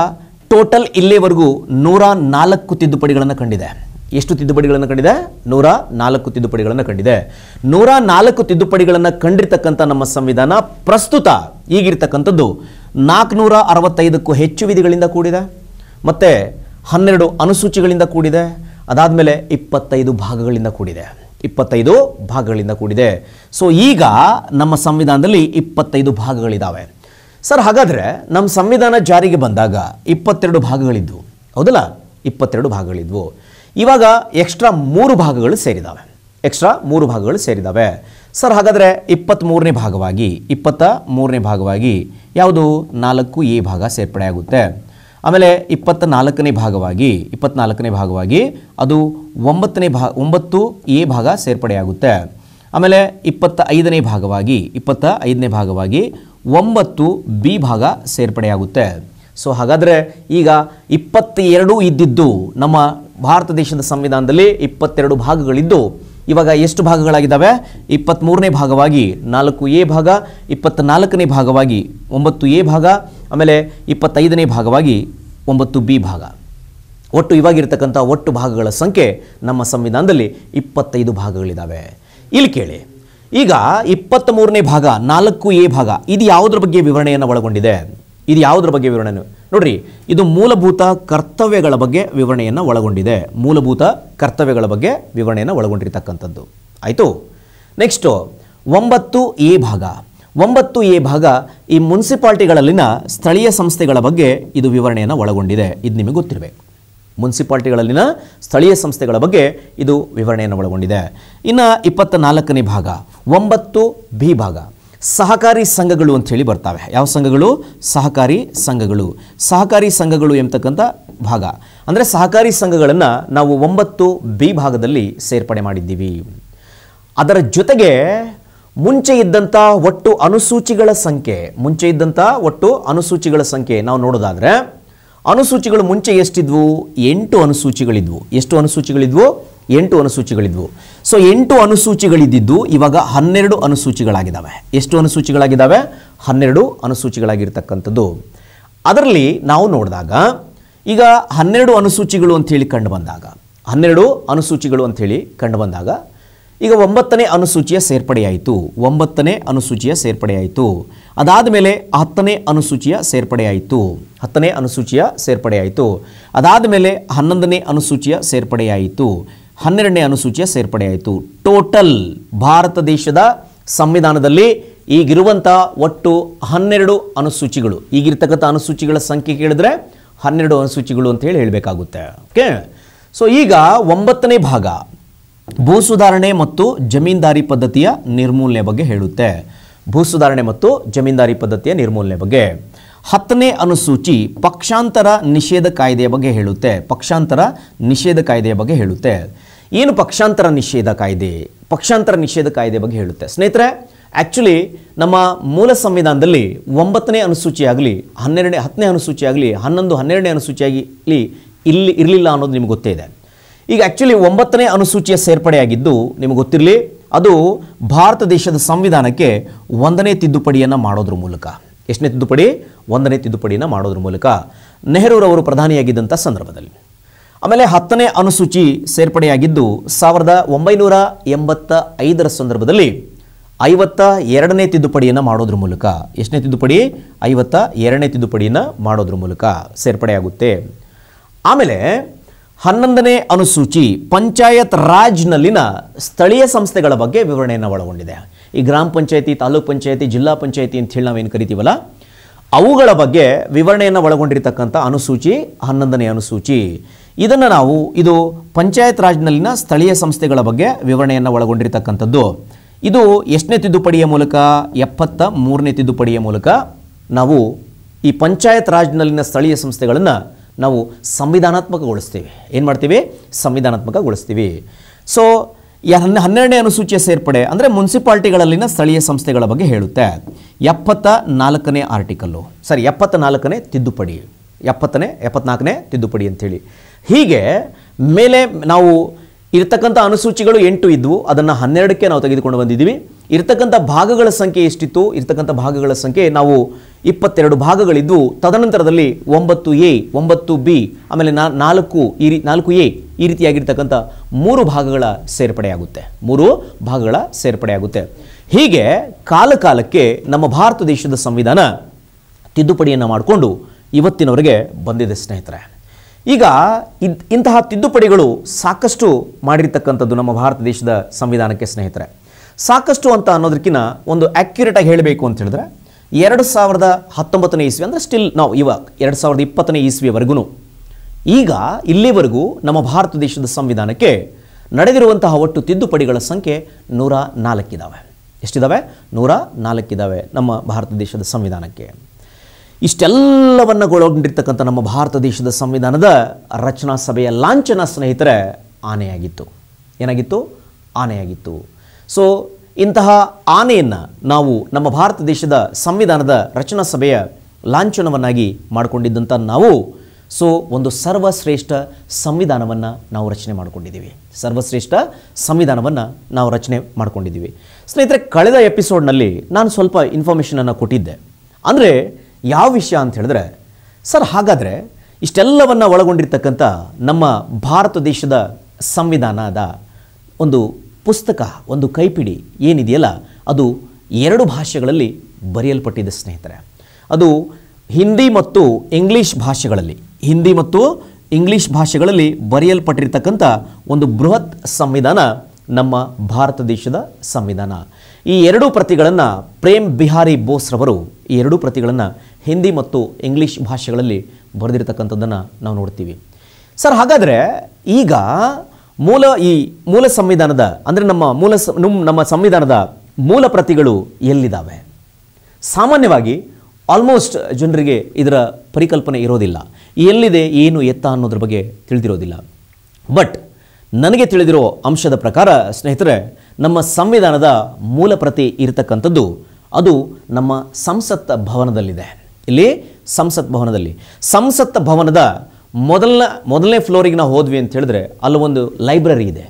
ಟೋಟಲ್ ಇಲ್ಲಿವರೆಗೂ ನೂರ ನಾಲ್ಕು ತಿದ್ದುಪಡಿಗಳನ್ನು ಕಂಡಿದೆ ಎಷ್ಟು ತಿದ್ದುಪಡಿಗಳನ್ನು ಕಂಡಿದೆ ನೂರ ನಾಲ್ಕು ತಿದ್ದುಪಡಿಗಳನ್ನು ಕಂಡಿದೆ ನೂರ ನಾಲ್ಕು ತಿದ್ದುಪಡಿಗಳನ್ನು ಕಂಡಿರ್ತಕ್ಕಂಥ ನಮ್ಮ ಸಂವಿಧಾನ ಪ್ರಸ್ತುತ ಈಗಿರ್ತಕ್ಕಂಥದ್ದು ನಾಲ್ಕುನೂರ ಅರವತ್ತೈದಕ್ಕೂ ಹೆಚ್ಚು ವಿಧಿಗಳಿಂದ ಕೂಡಿದೆ ಮತ್ತು ಹನ್ನೆರಡು ಅನುಸೂಚಿಗಳಿಂದ ಕೂಡಿದೆ ಅದಾದ ಮೇಲೆ ಇಪ್ಪತ್ತೈದು ಭಾಗಗಳಿಂದ ಕೂಡಿದೆ ಇಪ್ಪತ್ತೈದು ಭಾಗಗಳಿಂದ ಕೂಡಿದೆ ಸೊ ಈಗ ನಮ್ಮ ಸಂವಿಧಾನದಲ್ಲಿ ಇಪ್ಪತ್ತೈದು ಭಾಗಗಳಿದ್ದಾವೆ ಸರ್ ಹಾಗಾದರೆ ನಮ್ಮ ಸಂವಿಧಾನ ಜಾರಿಗೆ ಬಂದಾಗ ಇಪ್ಪತ್ತೆರಡು ಭಾಗಗಳಿದ್ವು ಹೌದಲ್ಲ ಇಪ್ಪತ್ತೆರಡು ಭಾಗಗಳಿದ್ವು ಇವಾಗ ಎಕ್ಸ್ಟ್ರಾ ಮೂರು ಭಾಗಗಳು ಸೇರಿದಾವೆ ಎಕ್ಸ್ಟ್ರಾ ಮೂರು ಭಾಗಗಳು ಸೇರಿದಾವೆ ಸರ್ ಹಾಗಾದರೆ ಇಪ್ಪತ್ತ್ಮೂರನೇ ಭಾಗವಾಗಿ ಇಪ್ಪತ್ತ ಮೂರನೇ ಭಾಗವಾಗಿ ಯಾವುದು ನಾಲ್ಕು ಎ ಭಾಗ ಸೇರ್ಪಡೆಯಾಗುತ್ತೆ ಆಮೇಲೆ ಇಪ್ಪತ್ತ ನಾಲ್ಕನೇ ಭಾಗವಾಗಿ ಇಪ್ಪತ್ತ್ನಾಲ್ಕನೇ ಭಾಗವಾಗಿ ಅದು ಒಂಬತ್ತನೇ ಭಾ ಒಂಬತ್ತು ಎ ಭಾಗ ಸೇರ್ಪಡೆಯಾಗುತ್ತೆ ಆಮೇಲೆ ಇಪ್ಪತ್ತ ಐದನೇ ಭಾಗವಾಗಿ ಇಪ್ಪತ್ತ ಐದನೇ ಭಾಗವಾಗಿ ಒಂಬತ್ತು ಬಿ ಭಾಗ ಸೇರ್ಪಡೆಯಾಗುತ್ತೆ ಸೊ ಹಾಗಾದರೆ ಈಗ ಇಪ್ಪತ್ತೆರಡು ಇದ್ದಿದ್ದು ನಮ್ಮ ಭಾರತ ದೇಶದ ಸಂವಿಧಾನದಲ್ಲಿ ಇಪ್ಪತ್ತೆರಡು ಭಾಗಗಳಿದ್ದು ಇವಾಗ ಎಷ್ಟು ಭಾಗಗಳಾಗಿದ್ದಾವೆ ಇಪ್ಪತ್ತ್ಮೂರನೇ ಭಾಗವಾಗಿ ನಾಲ್ಕು ಎ ಭಾಗ ಇಪ್ಪತ್ತ್ನಾಲ್ಕನೇ ಭಾಗವಾಗಿ ಒಂಬತ್ತು ಎ ಭಾಗ ಆಮೇಲೆ ಇಪ್ಪತ್ತೈದನೇ ಭಾಗವಾಗಿ ಒಂಬತ್ತು ಬಿ ಭಾಗ ಒಟ್ಟು ಇವಾಗಿರ್ತಕ್ಕಂಥ ಒಟ್ಟು ಭಾಗಗಳ ಸಂಖ್ಯೆ ನಮ್ಮ ಸಂವಿಧಾನದಲ್ಲಿ ಇಪ್ಪತ್ತೈದು ಭಾಗಗಳಿದ್ದಾವೆ ಇಲ್ಲಿ ಕೇಳಿ ಈಗ ಇಪ್ಪತ್ತ್ ಮೂರನೇ ಭಾಗ ನಾಲ್ಕು ಎ ಭಾಗ ಇದು ಯಾವುದ್ರ ಬಗ್ಗೆ ವಿವರಣೆಯನ್ನು ಒಳಗೊಂಡಿದೆ ಇದು ಯಾವುದ್ರ ಬಗ್ಗೆ ವಿವರಣೆ ನೋಡ್ರಿ ಇದು ಮೂಲಭೂತ ಕರ್ತವ್ಯಗಳ ಬಗ್ಗೆ ವಿವರಣೆಯನ್ನು ಒಳಗೊಂಡಿದೆ ಮೂಲಭೂತ ಕರ್ತವ್ಯಗಳ ಬಗ್ಗೆ ವಿವರಣೆಯನ್ನು ಒಳಗೊಂಡಿರ್ತಕ್ಕಂಥದ್ದು ಆಯಿತು ನೆಕ್ಸ್ಟು ಒಂಬತ್ತು ಎ ಭಾಗ ಒಂಬತ್ತು ಎ ಭಾಗ ಈ ಮುನ್ಸಿಪಾಲ್ಟಿಗಳಲ್ಲಿನ ಸ್ಥಳೀಯ ಸಂಸ್ಥೆಗಳ ಬಗ್ಗೆ ಇದು ವಿವರಣೆಯನ್ನು ಒಳಗೊಂಡಿದೆ ಇದು ನಿಮಗೆ ಗೊತ್ತಿರಬೇಕು ಮುನ್ಸಿಪಾಲ್ಟಿಗಳಲ್ಲಿನ ಸ್ಥಳೀಯ ಸಂಸ್ಥೆಗಳ ಬಗ್ಗೆ ಇದು ವಿವರಣೆಯನ್ನು ಒಳಗೊಂಡಿದೆ ಇನ್ನು ಇಪ್ಪತ್ತ ನಾಲ್ಕನೇ ಭಾಗ ಒಂಬತ್ತು ಬಿ ಭಾಗ ಸಹಕಾರಿ ಸಂಘಗಳು ಅಂಥೇಳಿ ಬರ್ತವೆ ಯಾವ ಸಂಘಗಳು ಸಹಕಾರಿ ಸಂಘಗಳು ಸಹಕಾರಿ ಸಂಘಗಳು ಎಂಬತಕ್ಕಂಥ ಭಾಗ ಅಂದರೆ ಸಹಕಾರಿ ಸಂಘಗಳನ್ನು ನಾವು ಒಂಬತ್ತು ಬಿ ಭಾಗದಲ್ಲಿ ಸೇರ್ಪಡೆ ಮಾಡಿದ್ದೀವಿ ಅದರ ಜೊತೆಗೆ ಮುಂಚೆ ಇದ್ದಂಥ ಒಟ್ಟು ಅನುಸೂಚಿಗಳ ಸಂಖ್ಯೆ ಮುಂಚೆ ಇದ್ದಂಥ ಒಟ್ಟು ಅನುಸೂಚಿಗಳ ಸಂಖ್ಯೆ ನಾವು ನೋಡೋದಾದರೆ ಅನುಸೂಚಿಗಳು ಮುಂಚೆ ಎಷ್ಟಿದ್ವು ಎಂಟು ಅನುಸೂಚಿಗಳಿದ್ವು ಎಷ್ಟು ಅನುಸೂಚಿಗಳಿದ್ವು ಎಂಟು ಅನುಸೂಚಿಗಳಿದ್ವು ಸೊ ಎಂಟು ಅನುಸೂಚಿಗಳಿದ್ದಿದ್ದು ಇವಾಗ ಹನ್ನೆರಡು ಅನುಸೂಚಿಗಳಾಗಿದ್ದಾವೆ ಎಷ್ಟು ಅನುಸೂಚಿಗಳಾಗಿದ್ದಾವೆ ಹನ್ನೆರಡು ಅನುಸೂಚಿಗಳಾಗಿರ್ತಕ್ಕಂಥದ್ದು ಅದರಲ್ಲಿ ನಾವು ನೋಡಿದಾಗ ಈಗ ಹನ್ನೆರಡು ಅನುಸೂಚಿಗಳು ಅಂಥೇಳಿ ಕಂಡು ಬಂದಾಗ ಹನ್ನೆರಡು ಅನುಸೂಚಿಗಳು ಅಂಥೇಳಿ ಕಂಡು ಬಂದಾಗ ಈಗ ಒಂಬತ್ತನೇ ಅನುಸೂಚಿಯ ಸೇರ್ಪಡೆಯಾಯಿತು ಒಂಬತ್ತನೇ ಅನುಸೂಚಿಯ ಸೇರ್ಪಡೆಯಾಯಿತು ಅದಾದ ಮೇಲೆ ಹತ್ತನೇ ಅನುಸೂಚಿಯ ಸೇರ್ಪಡೆಯಾಯಿತು ಹತ್ತನೇ ಅನುಸೂಚಿಯ ಸೇರ್ಪಡೆಯಾಯಿತು ಅದಾದ ಮೇಲೆ ಹನ್ನೊಂದನೇ ಅನುಸೂಚಿಯ ಸೇರ್ಪಡೆಯಾಯಿತು ಹನ್ನೆರಡನೇ ಅನುಸೂಚಿಯ ಸೇರ್ಪಡೆಯಾಯಿತು ಟೋಟಲ್ ಭಾರತ ದೇಶದ ಸಂವಿಧಾನದಲ್ಲಿ ಈಗಿರುವಂಥ ಒಟ್ಟು ಹನ್ನೆರಡು ಅನುಸೂಚಿಗಳು ಈಗಿರ್ತಕ್ಕಂಥ ಅನುಸೂಚಿಗಳ ಸಂಖ್ಯೆ ಕೇಳಿದ್ರೆ ಹನ್ನೆರಡು ಅನುಸೂಚಿಗಳು ಅಂತ ಹೇಳಿ ಹೇಳಬೇಕಾಗುತ್ತೆ ಓಕೆ ಸೊ ಈಗ ಒಂಬತ್ತನೇ ಭಾಗ ಭೂ ಸುಧಾರಣೆ ಮತ್ತು ಜಮೀನ್ದಾರಿ ಪದ್ಧತಿಯ ನಿರ್ಮೂಲನೆ ಬಗ್ಗೆ ಹೇಳುತ್ತೆ ಭೂ ಸುಧಾರಣೆ ಮತ್ತು ಜಮೀನ್ದಾರಿ ಪದ್ಧತಿಯ ನಿರ್ಮೂಲನೆ ಬಗ್ಗೆ ಹತ್ತನೇ ಅನುಸೂಚಿ ಪಕ್ಷಾಂತರ ನಿಷೇಧ ಕಾಯ್ದೆಯ ಬಗ್ಗೆ ಹೇಳುತ್ತೆ ಪಕ್ಷಾಂತರ ನಿಷೇಧ ಕಾಯ್ದೆಯ ಬಗ್ಗೆ ಹೇಳುತ್ತೆ ಏನು ಪಕ್ಷಾಂತರ ನಿಷೇಧ ಕಾಯ್ದೆ ಪಕ್ಷಾಂತರ ನಿಷೇಧ ಕಾಯ್ದೆ ಬಗ್ಗೆ ಹೇಳುತ್ತೆ ಸ್ನೇಹಿತರೆ ಆ್ಯಕ್ಚುಲಿ ನಮ್ಮ ಮೂಲ ಸಂವಿಧಾನದಲ್ಲಿ ಒಂಬತ್ತನೇ ಅನುಸೂಚಿಯಾಗಲಿ ಹನ್ನೆರಡನೇ ಹತ್ತನೇ ಅನುಸೂಚಿಯಾಗಲಿ ಹನ್ನೊಂದು ಹನ್ನೆರಡನೇ ಅನುಸೂಚಿಯಾಗಲಿ ಇಲ್ಲಿ ಇರಲಿಲ್ಲ ಅನ್ನೋದು ನಿಮ್ಗೆ ಗೊತ್ತೇ ಇದೆ ಈಗ ಆ್ಯಕ್ಚುಲಿ ಒಂಬತ್ತನೇ ಅನುಸೂಚಿಯ ಸೇರ್ಪಡೆಯಾಗಿದ್ದು ನಿಮಗೆ ಗೊತ್ತಿರಲಿ ಅದು ಭಾರತ ದೇಶದ ಸಂವಿಧಾನಕ್ಕೆ ಒಂದನೇ ತಿದ್ದುಪಡಿಯನ್ನು ಮಾಡೋದ್ರ ಮೂಲಕ ಎಷ್ಟನೇ ತಿದ್ದುಪಡಿ ಒಂದನೇ ತಿದ್ದುಪಡಿಯನ್ನು ಮಾಡೋದ್ರ ಮೂಲಕ ನೆಹರೂರವರು ಪ್ರಧಾನಿಯಾಗಿದ್ದಂಥ ಸಂದರ್ಭದಲ್ಲಿ ಆಮೇಲೆ ಹತ್ತನೇ ಅನುಸೂಚಿ ಸೇರ್ಪಡೆಯಾಗಿದ್ದು ಸಾವಿರದ ಒಂಬೈನೂರ ಎಂಬತ್ತ ಐದರ ಸಂದರ್ಭದಲ್ಲಿ ಐವತ್ತ ಎರಡನೇ ತಿದ್ದುಪಡಿಯನ್ನು ಮಾಡೋದ್ರ ಮೂಲಕ ಎಷ್ಟನೇ ತಿದ್ದುಪಡಿ ಐವತ್ತ ಎರಡನೇ ತಿದ್ದುಪಡಿಯನ್ನು ಮಾಡೋದ್ರ ಮೂಲಕ ಸೇರ್ಪಡೆಯಾಗುತ್ತೆ ಆಮೇಲೆ ಹನ್ನೊಂದನೇ ಅನುಸೂಚಿ ಪಂಚಾಯತ್ ರಾಜ್ನಲ್ಲಿನ ಸ್ಥಳೀಯ ಸಂಸ್ಥೆಗಳ ಬಗ್ಗೆ ವಿವರಣೆಯನ್ನು ಒಳಗೊಂಡಿದೆ ಈ ಗ್ರಾಮ ಪಂಚಾಯತಿ ತಾಲೂಕ್ ಪಂಚಾಯತಿ ಜಿಲ್ಲಾ ಪಂಚಾಯತಿ ಅಂತ ಹೇಳಿ ನಾವೇನು ಕರಿತೀವಲ್ಲ ಅವುಗಳ ಬಗ್ಗೆ ವಿವರಣೆಯನ್ನು ಒಳಗೊಂಡಿರತಕ್ಕಂಥ ಅನುಸೂಚಿ ಹನ್ನೊಂದನೇ ಅನುಸೂಚಿ ಇದನ್ನು ನಾವು ಇದು ಪಂಚಾಯತ್ ರಾಜ್ನಲ್ಲಿನ ಸ್ಥಳೀಯ ಸಂಸ್ಥೆಗಳ ಬಗ್ಗೆ ವಿವರಣೆಯನ್ನು ಒಳಗೊಂಡಿರತಕ್ಕಂಥದ್ದು ಇದು ಎಷ್ಟನೇ ತಿದ್ದುಪಡಿಯ ಮೂಲಕ ಎಪ್ಪತ್ತ ಮೂರನೇ ತಿದ್ದುಪಡಿಯ ಮೂಲಕ ನಾವು ಈ ಪಂಚಾಯತ್ ರಾಜ್ನಲ್ಲಿನ ಸ್ಥಳೀಯ ಸಂಸ್ಥೆಗಳನ್ನು ನಾವು ಸಂವಿಧಾನಾತ್ಮಕಗೊಳಿಸ್ತೀವಿ ಏನು ಮಾಡ್ತೀವಿ ಸಂವಿಧಾನಾತ್ಮಕಗೊಳಿಸ್ತೀವಿ ಸೊ ಹನ್ನೆರಡನೇ ಅನುಸೂಚಿಯ ಸೇರ್ಪಡೆ ಅಂದರೆ ಮುನ್ಸಿಪಾಲ್ಟಿಗಳಲ್ಲಿನ ಸ್ಥಳೀಯ ಸಂಸ್ಥೆಗಳ ಬಗ್ಗೆ ಹೇಳುತ್ತೆ ಎಪ್ಪತ್ತ ನಾಲ್ಕನೇ ಆರ್ಟಿಕಲ್ಲು ಸರಿ ಎಪ್ಪತ್ತ ನಾಲ್ಕನೇ ತಿದ್ದುಪಡಿ ಎಪ್ಪತ್ತನೇ ಎಪ್ಪತ್ನಾಲ್ಕನೇ ತಿದ್ದುಪಡಿ ಅಂಥೇಳಿ ಹೀಗೆ ಮೇಲೆ ನಾವು ಇರತಕ್ಕಂಥ ಅನುಸೂಚಿಗಳು ಎಂಟು ಇದ್ವು ಅದನ್ನು ಹನ್ನೆರಡಕ್ಕೆ ನಾವು ತೆಗೆದುಕೊಂಡು ಬಂದಿದ್ದೀವಿ ಇರತಕ್ಕಂಥ ಭಾಗಗಳ ಸಂಖ್ಯೆ ಎಷ್ಟಿತ್ತು ಇರತಕ್ಕಂಥ ಭಾಗಗಳ ಸಂಖ್ಯೆ ನಾವು ಇಪ್ಪತ್ತೆರಡು ಭಾಗಗಳಿದ್ದು ತದನಂತರದಲ್ಲಿ ಒಂಬತ್ತು ಎ ಒಂಬತ್ತು ಬಿ ಆಮೇಲೆ ನಾ ನಾಲ್ಕು ಈ ರೀ ನಾಲ್ಕು ಎ ಈ ರೀತಿಯಾಗಿರ್ತಕ್ಕಂಥ ಮೂರು ಭಾಗಗಳ ಸೇರ್ಪಡೆಯಾಗುತ್ತೆ ಮೂರು ಭಾಗಗಳ ಸೇರ್ಪಡೆಯಾಗುತ್ತೆ ಹೀಗೆ ಕಾಲಕಾಲಕ್ಕೆ ನಮ್ಮ ಭಾರತ ದೇಶದ ಸಂವಿಧಾನ ತಿದ್ದುಪಡಿಯನ್ನು ಮಾಡಿಕೊಂಡು ಇವತ್ತಿನವರೆಗೆ ಬಂದಿದೆ ಸ್ನೇಹಿತರೆ ಈಗ ಇಂತಹ ತಿದ್ದುಪಡಿಗಳು ಸಾಕಷ್ಟು ಮಾಡಿರ್ತಕ್ಕಂಥದ್ದು ನಮ್ಮ ಭಾರತ ದೇಶದ ಸಂವಿಧಾನಕ್ಕೆ ಸ್ನೇಹಿತರೆ ಸಾಕಷ್ಟು ಅಂತ ಅನ್ನೋದಕ್ಕಿಂತ ಒಂದು ಆ್ಯಕ್ಯುರೇಟಾಗಿ ಹೇಳಬೇಕು ಅಂತ ಹೇಳಿದ್ರೆ ಎರಡು ಸಾವಿರದ ಹತ್ತೊಂಬತ್ತನೇ ಇಸ್ವಿ ಅಂದರೆ ಸ್ಟಿಲ್ ನಾವು ಇವಾಗ ಎರಡು ಸಾವಿರದ ಇಪ್ಪತ್ತನೇ ಇಸ್ವಿಯವರೆಗೂ ಈಗ ಇಲ್ಲಿವರೆಗೂ ನಮ್ಮ ಭಾರತ ದೇಶದ ಸಂವಿಧಾನಕ್ಕೆ ನಡೆದಿರುವಂತಹ ಒಟ್ಟು ತಿದ್ದುಪಡಿಗಳ ಸಂಖ್ಯೆ ನೂರ ನಾಲ್ಕಿದ್ದಾವೆ ಎಷ್ಟಿದ್ದಾವೆ ನೂರ ನಾಲ್ಕಿದ್ದಾವೆ ನಮ್ಮ ಭಾರತ ದೇಶದ ಸಂವಿಧಾನಕ್ಕೆ ಇಷ್ಟೆಲ್ಲವನ್ನಗೊಳಗೊಂಡಿರ್ತಕ್ಕಂಥ ನಮ್ಮ ಭಾರತ ದೇಶದ ಸಂವಿಧಾನದ ರಚನಾ ಸಭೆಯ ಲಾಂಛನ ಸ್ನೇಹಿತರೆ ಆನೆಯಾಗಿತ್ತು ಏನಾಗಿತ್ತು ಆನೆಯಾಗಿತ್ತು ಸೊ ಇಂತಹ ಆನೆಯನ್ನು ನಾವು ನಮ್ಮ ಭಾರತ ದೇಶದ ಸಂವಿಧಾನದ ರಚನಾ ಸಭೆಯ ಲಾಂಛನವನ್ನಾಗಿ ಮಾಡಿಕೊಂಡಿದ್ದಂಥ ನಾವು ಸೊ ಒಂದು ಸರ್ವಶ್ರೇಷ್ಠ ಸಂವಿಧಾನವನ್ನು ನಾವು ರಚನೆ ಮಾಡಿಕೊಂಡಿದ್ದೀವಿ ಸರ್ವಶ್ರೇಷ್ಠ ಸಂವಿಧಾನವನ್ನು ನಾವು ರಚನೆ ಮಾಡಿಕೊಂಡಿದ್ದೀವಿ ಸ್ನೇಹಿತರೆ ಕಳೆದ ಎಪಿಸೋಡ್ನಲ್ಲಿ ನಾನು ಸ್ವಲ್ಪ ಇನ್ಫಾರ್ಮೇಷನನ್ನು ಕೊಟ್ಟಿದ್ದೆ ಅಂದರೆ ಯಾವ ವಿಷಯ ಅಂತ ಹೇಳಿದ್ರೆ ಸರ್ ಹಾಗಾದರೆ ಇಷ್ಟೆಲ್ಲವನ್ನು ಒಳಗೊಂಡಿರ್ತಕ್ಕಂಥ ನಮ್ಮ ಭಾರತ ದೇಶದ ಸಂವಿಧಾನದ ಒಂದು ಪುಸ್ತಕ ಒಂದು ಕೈಪಿಡಿ ಏನಿದೆಯಲ್ಲ ಅದು ಎರಡು ಭಾಷೆಗಳಲ್ಲಿ ಬರೆಯಲ್ಪಟ್ಟಿದೆ ಸ್ನೇಹಿತರೆ ಅದು ಹಿಂದಿ ಮತ್ತು ಇಂಗ್ಲೀಷ್ ಭಾಷೆಗಳಲ್ಲಿ ಹಿಂದಿ ಮತ್ತು ಇಂಗ್ಲೀಷ್ ಭಾಷೆಗಳಲ್ಲಿ ಬರೆಯಲ್ಪಟ್ಟಿರ್ತಕ್ಕಂಥ ಒಂದು ಬೃಹತ್ ಸಂವಿಧಾನ ನಮ್ಮ ಭಾರತ ದೇಶದ ಸಂವಿಧಾನ ಈ ಎರಡೂ ಪ್ರತಿಗಳನ್ನು ಪ್ರೇಮ್ ಬಿಹಾರಿ ಬೋಸ್ ಈ ಎರಡೂ ಪ್ರತಿಗಳನ್ನು ಹಿಂದಿ ಮತ್ತು ಇಂಗ್ಲೀಷ್ ಭಾಷೆಗಳಲ್ಲಿ ಬರೆದಿರ್ತಕ್ಕಂಥದ್ದನ್ನು ನಾವು ನೋಡ್ತೀವಿ ಸರ್ ಹಾಗಾದರೆ ಈಗ ಮೂಲ ಈ ಮೂಲ ಸಂವಿಧಾನದ ಅಂದರೆ ನಮ್ಮ ಮೂಲ ನಮ್ಮ ಸಂವಿಧಾನದ ಮೂಲ ಪ್ರತಿಗಳು ಎಲ್ಲಿದ್ದಾವೆ ಸಾಮಾನ್ಯವಾಗಿ ಆಲ್ಮೋಸ್ಟ್ ಜನರಿಗೆ ಇದರ ಪರಿಕಲ್ಪನೆ ಇರೋದಿಲ್ಲ ಎಲ್ಲಿದೆ ಏನು ಎತ್ತ ಅನ್ನೋದ್ರ ಬಗ್ಗೆ ತಿಳಿದಿರೋದಿಲ್ಲ ಬಟ್ ನನಗೆ ತಿಳಿದಿರೋ ಅಂಶದ ಪ್ರಕಾರ ಸ್ನೇಹಿತರೆ ನಮ್ಮ ಸಂವಿಧಾನದ ಮೂಲ ಪ್ರತಿ ಇರತಕ್ಕಂಥದ್ದು ಅದು ನಮ್ಮ ಸಂಸತ್ ಭವನದಲ್ಲಿದೆ ಇಲ್ಲಿ ಸಂಸತ್ ಭವನದಲ್ಲಿ ಸಂಸತ್ ಭವನದ ಮೊದಲನೇ ಮೊದಲನೇ ಫ್ಲೋರಿಗೆ ನಾವು ಹೋದ್ವಿ ಅಂತ ಹೇಳಿದ್ರೆ ಅಲ್ಲಿ ಒಂದು ಲೈಬ್ರರಿ ಇದೆ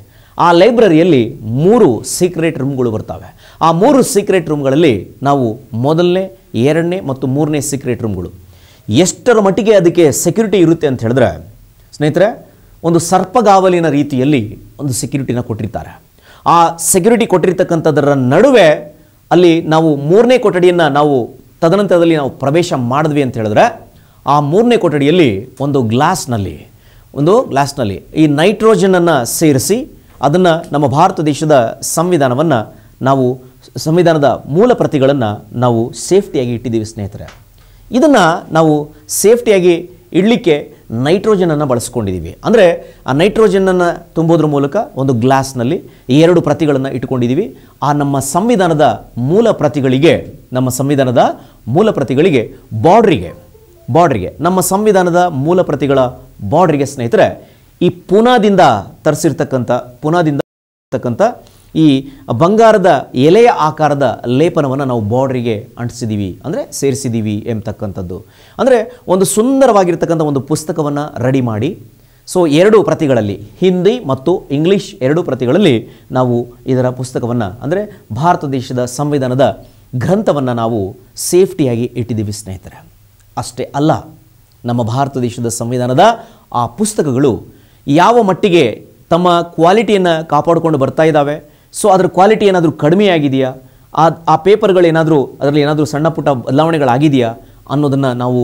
ಆ ಲೈಬ್ರರಿಯಲ್ಲಿ ಮೂರು ಸೀಕ್ರೆಟ್ ರೂಮ್ಗಳು ಬರ್ತವೆ ಆ ಮೂರು ಸೀಕ್ರೆಟ್ ರೂಮ್ಗಳಲ್ಲಿ ನಾವು ಮೊದಲನೇ ಎರಡನೇ ಮತ್ತು ಮೂರನೇ ಸೀಕ್ರೆಟ್ ರೂಮ್ಗಳು ಎಷ್ಟರ ಮಟ್ಟಿಗೆ ಅದಕ್ಕೆ ಸೆಕ್ಯೂರಿಟಿ ಇರುತ್ತೆ ಅಂತ ಹೇಳಿದ್ರೆ ಸ್ನೇಹಿತರೆ ಒಂದು ಸರ್ಪಗಾವಲಿನ ರೀತಿಯಲ್ಲಿ ಒಂದು ಸೆಕ್ಯೂರಿಟಿನ ಕೊಟ್ಟಿರ್ತಾರೆ ಆ ಸೆಕ್ಯೂರಿಟಿ ಕೊಟ್ಟಿರ್ತಕ್ಕಂಥದ್ರ ನಡುವೆ ಅಲ್ಲಿ ನಾವು ಮೂರನೇ ಕೊಠಡಿಯನ್ನು ನಾವು ತದನಂತರದಲ್ಲಿ ನಾವು ಪ್ರವೇಶ ಮಾಡಿದ್ವಿ ಅಂತ ಹೇಳಿದ್ರೆ ಆ ಮೂರನೇ ಕೊಠಡಿಯಲ್ಲಿ ಒಂದು ಗ್ಲಾಸ್ನಲ್ಲಿ ಒಂದು ಗ್ಲಾಸ್ನಲ್ಲಿ ಈ ನೈಟ್ರೋಜನನ್ನು ಸೇರಿಸಿ ಅದನ್ನು ನಮ್ಮ ಭಾರತ ದೇಶದ ಸಂವಿಧಾನವನ್ನು ನಾವು ಸಂವಿಧಾನದ ಮೂಲ ಪ್ರತಿಗಳನ್ನು ನಾವು ಸೇಫ್ಟಿಯಾಗಿ ಇಟ್ಟಿದ್ದೀವಿ ಸ್ನೇಹಿತರೆ ಇದನ್ನು ನಾವು ಸೇಫ್ಟಿಯಾಗಿ ಇಡಲಿಕ್ಕೆ ನೈಟ್ರೋಜನನ್ನು ಬಳಸ್ಕೊಂಡಿದ್ದೀವಿ ಅಂದರೆ ಆ ನೈಟ್ರೋಜನನ್ನು ತುಂಬೋದ್ರ ಮೂಲಕ ಒಂದು ಗ್ಲಾಸ್ನಲ್ಲಿ ಎರಡು ಪ್ರತಿಗಳನ್ನು ಇಟ್ಕೊಂಡಿದ್ದೀವಿ ಆ ನಮ್ಮ ಸಂವಿಧಾನದ ಮೂಲ ಪ್ರತಿಗಳಿಗೆ ನಮ್ಮ ಸಂವಿಧಾನದ ಮೂಲ ಪ್ರತಿಗಳಿಗೆ ಬಾರ್ಡ್ರಿಗೆ ಬಾರ್ಡ್ರಿಗೆ ನಮ್ಮ ಸಂವಿಧಾನದ ಮೂಲ ಪ್ರತಿಗಳ ಬಾರ್ಡ್ರಿಗೆ ಸ್ನೇಹಿತರೆ ಈ ಪುನಾದಿಂದ ತರಿಸಿರ್ತಕ್ಕಂಥ ಪುನಾದಿಂದ ತಕ್ಕಂಥ ಈ ಬಂಗಾರದ ಎಲೆಯ ಆಕಾರದ ಲೇಪನವನ್ನು ನಾವು ಬಾರ್ಡ್ರಿಗೆ ಅಂಟಿಸಿದ್ದೀವಿ ಅಂದರೆ ಸೇರಿಸಿದ್ದೀವಿ ಎಂಬತಕ್ಕಂಥದ್ದು ಅಂದರೆ ಒಂದು ಸುಂದರವಾಗಿರ್ತಕ್ಕಂಥ ಒಂದು ಪುಸ್ತಕವನ್ನು ರೆಡಿ ಮಾಡಿ ಸೊ ಎರಡು ಪ್ರತಿಗಳಲ್ಲಿ ಹಿಂದಿ ಮತ್ತು ಇಂಗ್ಲೀಷ್ ಎರಡು ಪ್ರತಿಗಳಲ್ಲಿ ನಾವು ಇದರ ಪುಸ್ತಕವನ್ನು ಅಂದರೆ ಭಾರತ ದೇಶದ ಸಂವಿಧಾನದ ಗ್ರಂಥವನ್ನು ನಾವು ಸೇಫ್ಟಿಯಾಗಿ ಇಟ್ಟಿದ್ದೀವಿ ಸ್ನೇಹಿತರೆ ಅಷ್ಟೇ ಅಲ್ಲ ನಮ್ಮ ಭಾರತ ದೇಶದ ಸಂವಿಧಾನದ ಆ ಪುಸ್ತಕಗಳು ಯಾವ ಮಟ್ಟಿಗೆ ತಮ್ಮ ಕ್ವಾಲಿಟಿಯನ್ನು ಕಾಪಾಡಿಕೊಂಡು ಬರ್ತಾ ಇದ್ದಾವೆ ಸೊ ಅದರ ಕ್ವಾಲಿಟಿ ಏನಾದರೂ ಕಡಿಮೆ ಆಗಿದೆಯಾ ಆ ಆ ಪೇಪರ್ಗಳೇನಾದರೂ ಅದರಲ್ಲಿ ಏನಾದರೂ ಸಣ್ಣ ಪುಟ್ಟ ಬದಲಾವಣೆಗಳಾಗಿದೆಯಾ ಅನ್ನೋದನ್ನು ನಾವು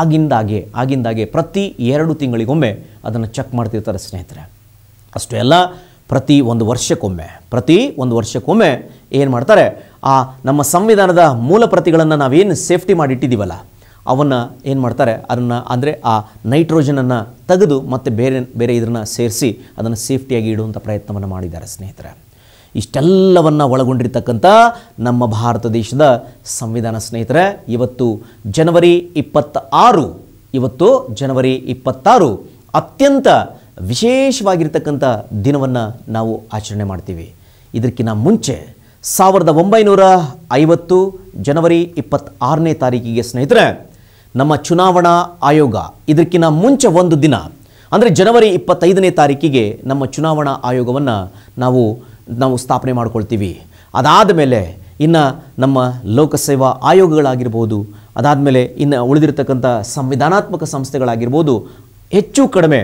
ಆಗಿಂದಾಗೆ ಆಗಿಂದಾಗೆ ಪ್ರತಿ ಎರಡು ತಿಂಗಳಿಗೊಮ್ಮೆ ಅದನ್ನು ಚೆಕ್ ಮಾಡ್ತಿರ್ತಾರೆ ಸ್ನೇಹಿತರೆ ಅಷ್ಟೇ ಅಲ್ಲ ಪ್ರತಿ ಒಂದು ವರ್ಷಕ್ಕೊಮ್ಮೆ ಪ್ರತಿ ಒಂದು ವರ್ಷಕ್ಕೊಮ್ಮೆ ಏನು ಮಾಡ್ತಾರೆ ಆ ನಮ್ಮ ಸಂವಿಧಾನದ ಮೂಲ ಪ್ರತಿಗಳನ್ನು ನಾವೇನು ಸೇಫ್ಟಿ ಮಾಡಿಟ್ಟಿದ್ದೀವಲ್ಲ ಅವನ್ನು ಏನು ಮಾಡ್ತಾರೆ ಅದನ್ನು ಅಂದರೆ ಆ ನೈಟ್ರೋಜನನ್ನು ತೆಗೆದು ಮತ್ತು ಬೇರೆ ಬೇರೆ ಇದನ್ನು ಸೇರಿಸಿ ಅದನ್ನು ಸೇಫ್ಟಿಯಾಗಿ ಇಡುವಂಥ ಪ್ರಯತ್ನವನ್ನು ಮಾಡಿದ್ದಾರೆ ಸ್ನೇಹಿತರೆ ಇಷ್ಟೆಲ್ಲವನ್ನು ಒಳಗೊಂಡಿರ್ತಕ್ಕಂಥ ನಮ್ಮ ಭಾರತ ದೇಶದ ಸಂವಿಧಾನ ಸ್ನೇಹಿತರೆ ಇವತ್ತು ಜನವರಿ ಇಪ್ಪತ್ತ ಆರು ಇವತ್ತು ಜನವರಿ ಇಪ್ಪತ್ತಾರು ಅತ್ಯಂತ ವಿಶೇಷವಾಗಿರ್ತಕ್ಕಂಥ ದಿನವನ್ನು ನಾವು ಆಚರಣೆ ಮಾಡ್ತೀವಿ ಇದಕ್ಕಿಂತ ಮುಂಚೆ ಸಾವಿರದ ಒಂಬೈನೂರ ಐವತ್ತು ಜನವರಿ ಇಪ್ಪತ್ತಾರನೇ ತಾರೀಕಿಗೆ ಸ್ನೇಹಿತರೆ ನಮ್ಮ ಚುನಾವಣಾ ಆಯೋಗ ಇದಕ್ಕಿಂತ ಮುಂಚೆ ಒಂದು ದಿನ ಅಂದರೆ ಜನವರಿ ಇಪ್ಪತ್ತೈದನೇ ತಾರೀಕಿಗೆ ನಮ್ಮ ಚುನಾವಣಾ ಆಯೋಗವನ್ನು ನಾವು ನಾವು ಸ್ಥಾಪನೆ ಮಾಡ್ಕೊಳ್ತೀವಿ ಅದಾದ ಮೇಲೆ ಇನ್ನು ನಮ್ಮ ಲೋಕಸೇವಾ ಆಯೋಗಗಳಾಗಿರ್ಬೋದು ಮೇಲೆ ಇನ್ನು ಉಳಿದಿರತಕ್ಕಂಥ ಸಂವಿಧಾನಾತ್ಮಕ ಸಂಸ್ಥೆಗಳಾಗಿರ್ಬೋದು ಹೆಚ್ಚು ಕಡಿಮೆ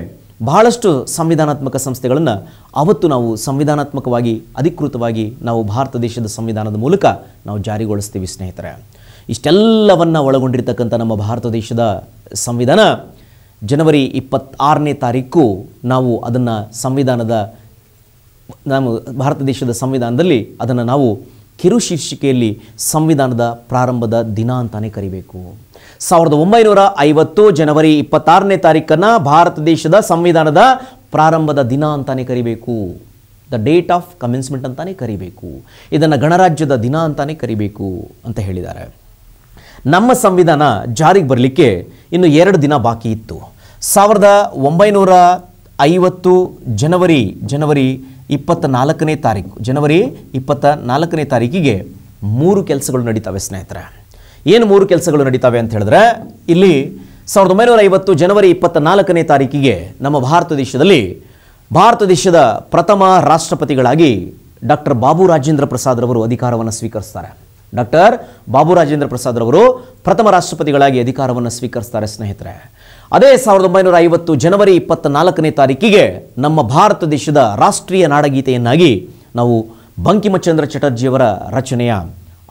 ಬಹಳಷ್ಟು ಸಂವಿಧಾನಾತ್ಮಕ ಸಂಸ್ಥೆಗಳನ್ನು ಅವತ್ತು ನಾವು ಸಂವಿಧಾನಾತ್ಮಕವಾಗಿ ಅಧಿಕೃತವಾಗಿ ನಾವು ಭಾರತ ದೇಶದ ಸಂವಿಧಾನದ ಮೂಲಕ ನಾವು ಜಾರಿಗೊಳಿಸ್ತೀವಿ ಸ್ನೇಹಿತರೆ ಇಷ್ಟೆಲ್ಲವನ್ನು ಒಳಗೊಂಡಿರ್ತಕ್ಕಂಥ ನಮ್ಮ ಭಾರತ ದೇಶದ ಸಂವಿಧಾನ ಜನವರಿ ಇಪ್ಪತ್ತಾರನೇ ತಾರೀಕು ನಾವು ಅದನ್ನು ಸಂವಿಧಾನದ ನಾವು ಭಾರತ ದೇಶದ ಸಂವಿಧಾನದಲ್ಲಿ ಅದನ್ನು ನಾವು ಕಿರು ಶೀರ್ಷಿಕೆಯಲ್ಲಿ ಸಂವಿಧಾನದ ಪ್ರಾರಂಭದ ದಿನ ಅಂತಾನೆ ಕರಿಬೇಕು ಸಾವಿರದ ಒಂಬೈನೂರ ಐವತ್ತು ಜನವರಿ ಇಪ್ಪತ್ತಾರನೇ ತಾರೀಕನ್ನು ಭಾರತ ದೇಶದ ಸಂವಿಧಾನದ ಪ್ರಾರಂಭದ ದಿನ ಅಂತಾನೆ ಕರಿಬೇಕು ದ ಡೇಟ್ ಆಫ್ ಕಮೆನ್ಸ್ಮೆಂಟ್ ಅಂತಲೇ ಕರಿಬೇಕು ಇದನ್ನು ಗಣರಾಜ್ಯದ ದಿನ ಅಂತಾನೆ ಕರಿಬೇಕು ಅಂತ ಹೇಳಿದ್ದಾರೆ ನಮ್ಮ ಸಂವಿಧಾನ ಜಾರಿಗೆ ಬರಲಿಕ್ಕೆ ಇನ್ನು ಎರಡು ದಿನ ಬಾಕಿ ಇತ್ತು ಸಾವಿರದ ಒಂಬೈನೂರ ಐವತ್ತು ಜನವರಿ ಜನವರಿ ಇಪ್ಪತ್ತ ನಾಲ್ಕನೇ ತಾರೀಕು ಜನವರಿ ಇಪ್ಪತ್ತ ನಾಲ್ಕನೇ ತಾರೀಕಿಗೆ ಮೂರು ಕೆಲಸಗಳು ನಡೀತಾವೆ ಸ್ನೇಹಿತರೆ ಏನು ಮೂರು ಕೆಲಸಗಳು ನಡೀತಾವೆ ಅಂತ ಹೇಳಿದ್ರೆ ಇಲ್ಲಿ ಸಾವಿರದ ಒಂಬೈನೂರ ಐವತ್ತು ಜನವರಿ ಇಪ್ಪತ್ತ ನಾಲ್ಕನೇ ತಾರೀಕಿಗೆ ನಮ್ಮ ಭಾರತ ದೇಶದಲ್ಲಿ ಭಾರತ ದೇಶದ ಪ್ರಥಮ ರಾಷ್ಟ್ರಪತಿಗಳಾಗಿ ಡಾಕ್ಟರ್ ಬಾಬು ರಾಜೇಂದ್ರ ಪ್ರಸಾದ್ ರವರು ಅಧಿಕಾರವನ್ನು ಸ್ವೀಕರಿಸ್ತಾರೆ ಡಾಕ್ಟರ್ ಬಾಬು ರಾಜೇಂದ್ರ ಪ್ರಸಾದ್ ರವರು ಪ್ರಥಮ ರಾಷ್ಟ್ರಪತಿಗಳಾಗಿ ಅಧಿಕಾರವನ್ನು ಸ್ವೀಕರಿಸ್ತಾರೆ ಸ್ನೇಹಿತರೆ ಅದೇ ಸಾವಿರದ ಒಂಬೈನೂರ ಐವತ್ತು ಜನವರಿ ಇಪ್ಪತ್ತ ನಾಲ್ಕನೇ ತಾರೀಕಿಗೆ ನಮ್ಮ ಭಾರತ ದೇಶದ ರಾಷ್ಟ್ರೀಯ ನಾಡಗೀತೆಯನ್ನಾಗಿ ನಾವು ಬಂಕಿಮಚಂದ್ರ ಚಟರ್ಜಿಯವರ ರಚನೆಯ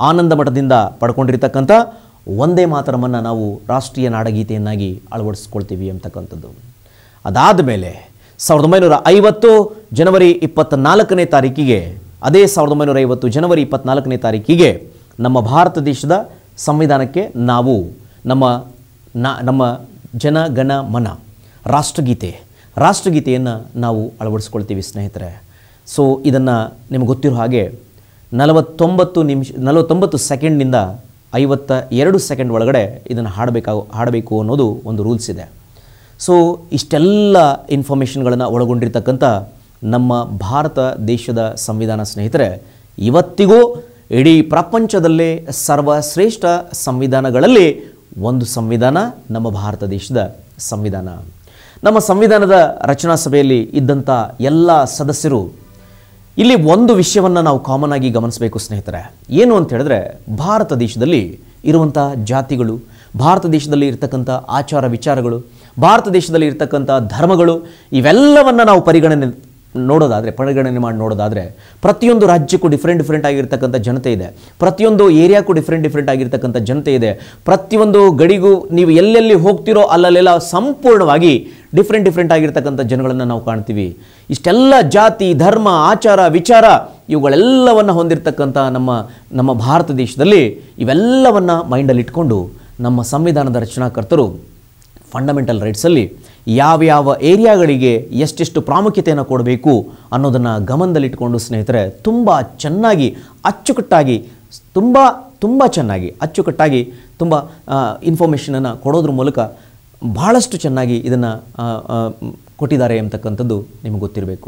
ಆನಂದ ಮಠದಿಂದ ಪಡ್ಕೊಂಡಿರ್ತಕ್ಕಂಥ ಒಂದೇ ಮಾತರಮನ್ನು ನಾವು ರಾಷ್ಟ್ರೀಯ ನಾಡಗೀತೆಯನ್ನಾಗಿ ಅಳವಡಿಸ್ಕೊಳ್ತೀವಿ ಅಂತಕ್ಕಂಥದ್ದು ಅದಾದ ಮೇಲೆ ಸಾವಿರದ ಒಂಬೈನೂರ ಐವತ್ತು ಜನವರಿ ಇಪ್ಪತ್ತ್ನಾಲ್ಕನೇ ತಾರೀಕಿಗೆ ಅದೇ ಸಾವಿರದ ಒಂಬೈನೂರ ಐವತ್ತು ಜನವರಿ ಇಪ್ಪತ್ತ್ನಾಲ್ಕನೇ ತಾರೀಕಿಗೆ ನಮ್ಮ ಭಾರತ ದೇಶದ ಸಂವಿಧಾನಕ್ಕೆ ನಾವು ನಮ್ಮ ನಮ್ಮ ಜನ ಗಣ ಮನ ರಾಷ್ಟ್ರಗೀತೆ ರಾಷ್ಟ್ರಗೀತೆಯನ್ನು ನಾವು ಅಳವಡಿಸ್ಕೊಳ್ತೀವಿ ಸ್ನೇಹಿತರೆ ಸೊ ಇದನ್ನು ನಿಮಗೆ ಗೊತ್ತಿರೋ ಹಾಗೆ ನಲವತ್ತೊಂಬತ್ತು ನಿಮಿಷ ನಲವತ್ತೊಂಬತ್ತು ಸೆಕೆಂಡ್ನಿಂದ ಐವತ್ತ ಎರಡು ಸೆಕೆಂಡ್ ಒಳಗಡೆ ಇದನ್ನು ಹಾಡಬೇಕಾಗ ಹಾಡಬೇಕು ಅನ್ನೋದು ಒಂದು ರೂಲ್ಸ್ ಇದೆ ಸೊ ಇಷ್ಟೆಲ್ಲ ಇನ್ಫಾರ್ಮೇಷನ್ಗಳನ್ನು ಒಳಗೊಂಡಿರ್ತಕ್ಕಂಥ ನಮ್ಮ ಭಾರತ ದೇಶದ ಸಂವಿಧಾನ ಸ್ನೇಹಿತರೆ ಇವತ್ತಿಗೂ ಇಡೀ ಪ್ರಪಂಚದಲ್ಲೇ ಸರ್ವಶ್ರೇಷ್ಠ ಸಂವಿಧಾನಗಳಲ್ಲಿ ಒಂದು ಸಂವಿಧಾನ ನಮ್ಮ ಭಾರತ ದೇಶದ ಸಂವಿಧಾನ ನಮ್ಮ ಸಂವಿಧಾನದ ರಚನಾ ಸಭೆಯಲ್ಲಿ ಇದ್ದಂಥ ಎಲ್ಲ ಸದಸ್ಯರು ಇಲ್ಲಿ ಒಂದು ವಿಷಯವನ್ನು ನಾವು ಕಾಮನ್ ಆಗಿ ಗಮನಿಸಬೇಕು ಸ್ನೇಹಿತರೆ ಏನು ಅಂತ ಹೇಳಿದ್ರೆ ಭಾರತ ದೇಶದಲ್ಲಿ ಇರುವಂಥ ಜಾತಿಗಳು ಭಾರತ ದೇಶದಲ್ಲಿ ಇರತಕ್ಕಂಥ ಆಚಾರ ವಿಚಾರಗಳು ಭಾರತ ದೇಶದಲ್ಲಿ ಇರತಕ್ಕಂಥ ಧರ್ಮಗಳು ಇವೆಲ್ಲವನ್ನು ನಾವು ಪರಿಗಣನೆ ನೋಡೋದಾದರೆ ಪರಿಗಣನೆ ಮಾಡಿ ನೋಡೋದಾದರೆ ಪ್ರತಿಯೊಂದು ರಾಜ್ಯಕ್ಕೂ ಡಿಫ್ರೆಂಟ್ ಡಿಫ್ರೆಂಟ್ ಆಗಿರ್ತಕ್ಕಂಥ ಜನತೆ ಇದೆ ಪ್ರತಿಯೊಂದು ಏರಿಯಾಕ್ಕೂ ಡಿಫ್ರೆಂಟ್ ಡಿಫ್ರೆಂಟ್ ಆಗಿರ್ತಕ್ಕಂಥ ಜನತೆ ಇದೆ ಪ್ರತಿಯೊಂದು ಗಡಿಗೂ ನೀವು ಎಲ್ಲೆಲ್ಲಿ ಹೋಗ್ತಿರೋ ಅಲ್ಲಲ್ಲೆಲ್ಲ ಸಂಪೂರ್ಣವಾಗಿ ಡಿಫ್ರೆಂಟ್ ಡಿಫ್ರೆಂಟ್ ಆಗಿರ್ತಕ್ಕಂಥ ಜನಗಳನ್ನು ನಾವು ಕಾಣ್ತೀವಿ ಇಷ್ಟೆಲ್ಲ ಜಾತಿ ಧರ್ಮ ಆಚಾರ ವಿಚಾರ ಇವುಗಳೆಲ್ಲವನ್ನು ಹೊಂದಿರತಕ್ಕಂಥ ನಮ್ಮ ನಮ್ಮ ಭಾರತ ದೇಶದಲ್ಲಿ ಇವೆಲ್ಲವನ್ನು ಮೈಂಡಲ್ಲಿ ಇಟ್ಕೊಂಡು ನಮ್ಮ ಸಂವಿಧಾನದ ರಚನಾಕರ್ತರು ಫಂಡಮೆಂಟಲ್ ರೈಟ್ಸಲ್ಲಿ ಯಾವ್ಯಾವ ಏರಿಯಾಗಳಿಗೆ ಎಷ್ಟೆಷ್ಟು ಪ್ರಾಮುಖ್ಯತೆಯನ್ನು ಕೊಡಬೇಕು ಅನ್ನೋದನ್ನು ಗಮನದಲ್ಲಿಟ್ಕೊಂಡು ಸ್ನೇಹಿತರೆ ತುಂಬ ಚೆನ್ನಾಗಿ ಅಚ್ಚುಕಟ್ಟಾಗಿ ತುಂಬ ತುಂಬ ಚೆನ್ನಾಗಿ ಅಚ್ಚುಕಟ್ಟಾಗಿ ತುಂಬ ಇನ್ಫಾರ್ಮೇಷನನ್ನು ಕೊಡೋದ್ರ ಮೂಲಕ ಭಾಳಷ್ಟು ಚೆನ್ನಾಗಿ ಇದನ್ನು ಕೊಟ್ಟಿದ್ದಾರೆ ಎಂಬತಕ್ಕಂಥದ್ದು ನಿಮಗೆ ಗೊತ್ತಿರಬೇಕು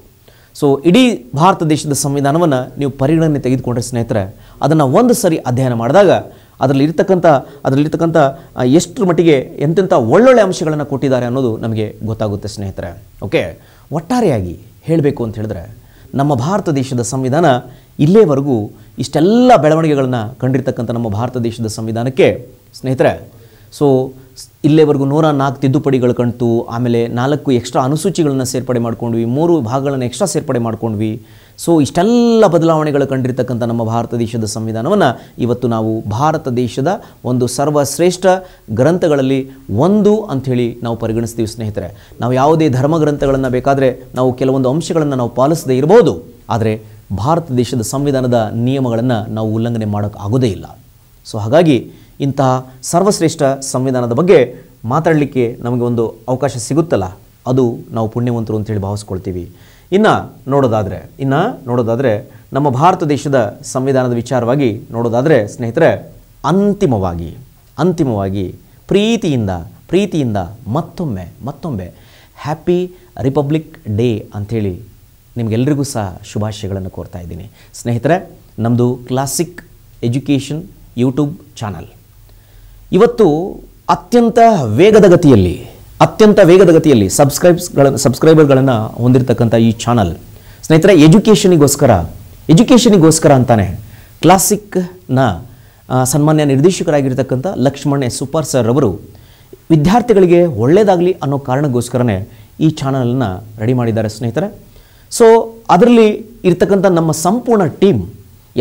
ಸೊ ಇಡೀ ಭಾರತ ದೇಶದ ಸಂವಿಧಾನವನ್ನು ನೀವು ಪರಿಗಣನೆ ತೆಗೆದುಕೊಂಡ್ರೆ ಸ್ನೇಹಿತರೆ ಅದನ್ನು ಒಂದು ಸರಿ ಅಧ್ಯಯನ ಮಾಡಿದಾಗ ಅದರಲ್ಲಿ ಇರ್ತಕ್ಕಂಥ ಅದರಲ್ಲಿರ್ತಕ್ಕಂಥ ಎಷ್ಟರ ಮಟ್ಟಿಗೆ ಎಂತೆಂಥ ಒಳ್ಳೊಳ್ಳೆ ಅಂಶಗಳನ್ನು ಕೊಟ್ಟಿದ್ದಾರೆ ಅನ್ನೋದು ನಮಗೆ ಗೊತ್ತಾಗುತ್ತೆ ಸ್ನೇಹಿತರೆ ಓಕೆ ಒಟ್ಟಾರೆಯಾಗಿ ಹೇಳಬೇಕು ಅಂತ ಹೇಳಿದ್ರೆ ನಮ್ಮ ಭಾರತ ದೇಶದ ಸಂವಿಧಾನ ಇಲ್ಲೇವರೆಗೂ ಇಷ್ಟೆಲ್ಲ ಬೆಳವಣಿಗೆಗಳನ್ನು ಕಂಡಿರ್ತಕ್ಕಂಥ ನಮ್ಮ ಭಾರತ ದೇಶದ ಸಂವಿಧಾನಕ್ಕೆ ಸ್ನೇಹಿತರೆ ಸೊ ಇಲ್ಲೇವರೆಗೂ ನೂರ ನಾಲ್ಕು ತಿದ್ದುಪಡಿಗಳು ಕಣ್ತು ಆಮೇಲೆ ನಾಲ್ಕು ಎಕ್ಸ್ಟ್ರಾ ಅನುಸೂಚಿಗಳನ್ನು ಸೇರ್ಪಡೆ ಮಾಡ್ಕೊಂಡ್ವಿ ಮೂರು ಭಾಗಗಳನ್ನು ಎಕ್ಸ್ಟ್ರಾ ಸೇರ್ಪಡೆ ಮಾಡ್ಕೊಂಡ್ವಿ ಸೊ ಇಷ್ಟೆಲ್ಲ ಬದಲಾವಣೆಗಳು ಕಂಡಿರ್ತಕ್ಕಂಥ ನಮ್ಮ ಭಾರತ ದೇಶದ ಸಂವಿಧಾನವನ್ನು ಇವತ್ತು ನಾವು ಭಾರತ ದೇಶದ ಒಂದು ಸರ್ವಶ್ರೇಷ್ಠ ಗ್ರಂಥಗಳಲ್ಲಿ ಒಂದು ಅಂಥೇಳಿ ನಾವು ಪರಿಗಣಿಸ್ತೀವಿ ಸ್ನೇಹಿತರೆ ನಾವು ಯಾವುದೇ ಧರ್ಮ ಗ್ರಂಥಗಳನ್ನು ಬೇಕಾದರೆ ನಾವು ಕೆಲವೊಂದು ಅಂಶಗಳನ್ನು ನಾವು ಪಾಲಿಸದೇ ಇರಬಹುದು ಆದರೆ ಭಾರತ ದೇಶದ ಸಂವಿಧಾನದ ನಿಯಮಗಳನ್ನು ನಾವು ಉಲ್ಲಂಘನೆ ಮಾಡೋಕ್ಕಾಗೋದೇ ಇಲ್ಲ ಸೊ ಹಾಗಾಗಿ ಇಂತಹ ಸರ್ವಶ್ರೇಷ್ಠ ಸಂವಿಧಾನದ ಬಗ್ಗೆ ಮಾತಾಡಲಿಕ್ಕೆ ನಮಗೆ ಒಂದು ಅವಕಾಶ ಸಿಗುತ್ತಲ್ಲ ಅದು ನಾವು ಪುಣ್ಯವಂತರು ಅಂತೇಳಿ ಭಾವಿಸ್ಕೊಳ್ತೀವಿ ಇನ್ನು ನೋಡೋದಾದರೆ ಇನ್ನು ನೋಡೋದಾದರೆ ನಮ್ಮ ಭಾರತ ದೇಶದ ಸಂವಿಧಾನದ ವಿಚಾರವಾಗಿ ನೋಡೋದಾದರೆ ಸ್ನೇಹಿತರೆ ಅಂತಿಮವಾಗಿ ಅಂತಿಮವಾಗಿ ಪ್ರೀತಿಯಿಂದ ಪ್ರೀತಿಯಿಂದ ಮತ್ತೊಮ್ಮೆ ಮತ್ತೊಮ್ಮೆ ಹ್ಯಾಪಿ ರಿಪಬ್ಲಿಕ್ ಡೇ ಅಂಥೇಳಿ ನಿಮಗೆಲ್ಲರಿಗೂ ಸಹ ಶುಭಾಶಯಗಳನ್ನು ಕೋರ್ತಾ ಇದ್ದೀನಿ ಸ್ನೇಹಿತರೆ ನಮ್ಮದು ಕ್ಲಾಸಿಕ್ ಎಜುಕೇಷನ್ ಯೂಟ್ಯೂಬ್ ಚಾನಲ್ ಇವತ್ತು ಅತ್ಯಂತ ವೇಗದ ಗತಿಯಲ್ಲಿ ಅತ್ಯಂತ ವೇಗದ ಗತಿಯಲ್ಲಿ ಸಬ್ಸ್ಕ್ರೈಬ್ಸ್ಗಳ ಸಬ್ಸ್ಕ್ರೈಬರ್ಗಳನ್ನು ಹೊಂದಿರತಕ್ಕಂಥ ಈ ಚಾನಲ್ ಸ್ನೇಹಿತರೆ ಎಜುಕೇಷನಿಗೋಸ್ಕರ ಎಜುಕೇಷನಿಗೋಸ್ಕರ ಅಂತಾನೆ ಕ್ಲಾಸಿಕ್ನ ಸನ್ಮಾನ್ಯ ನಿರ್ದೇಶಕರಾಗಿರ್ತಕ್ಕಂಥ ಲಕ್ಷ್ಮಣ್ ಎಸ್ ಸೂಪರ್ ಸರ್ ಅವರು ವಿದ್ಯಾರ್ಥಿಗಳಿಗೆ ಒಳ್ಳೆಯದಾಗಲಿ ಅನ್ನೋ ಕಾರಣಕ್ಕೋಸ್ಕರನೇ ಈ ಚಾನಲನ್ನು ರೆಡಿ ಮಾಡಿದ್ದಾರೆ ಸ್ನೇಹಿತರೆ ಸೊ ಅದರಲ್ಲಿ ಇರ್ತಕ್ಕಂಥ ನಮ್ಮ ಸಂಪೂರ್ಣ ಟೀಮ್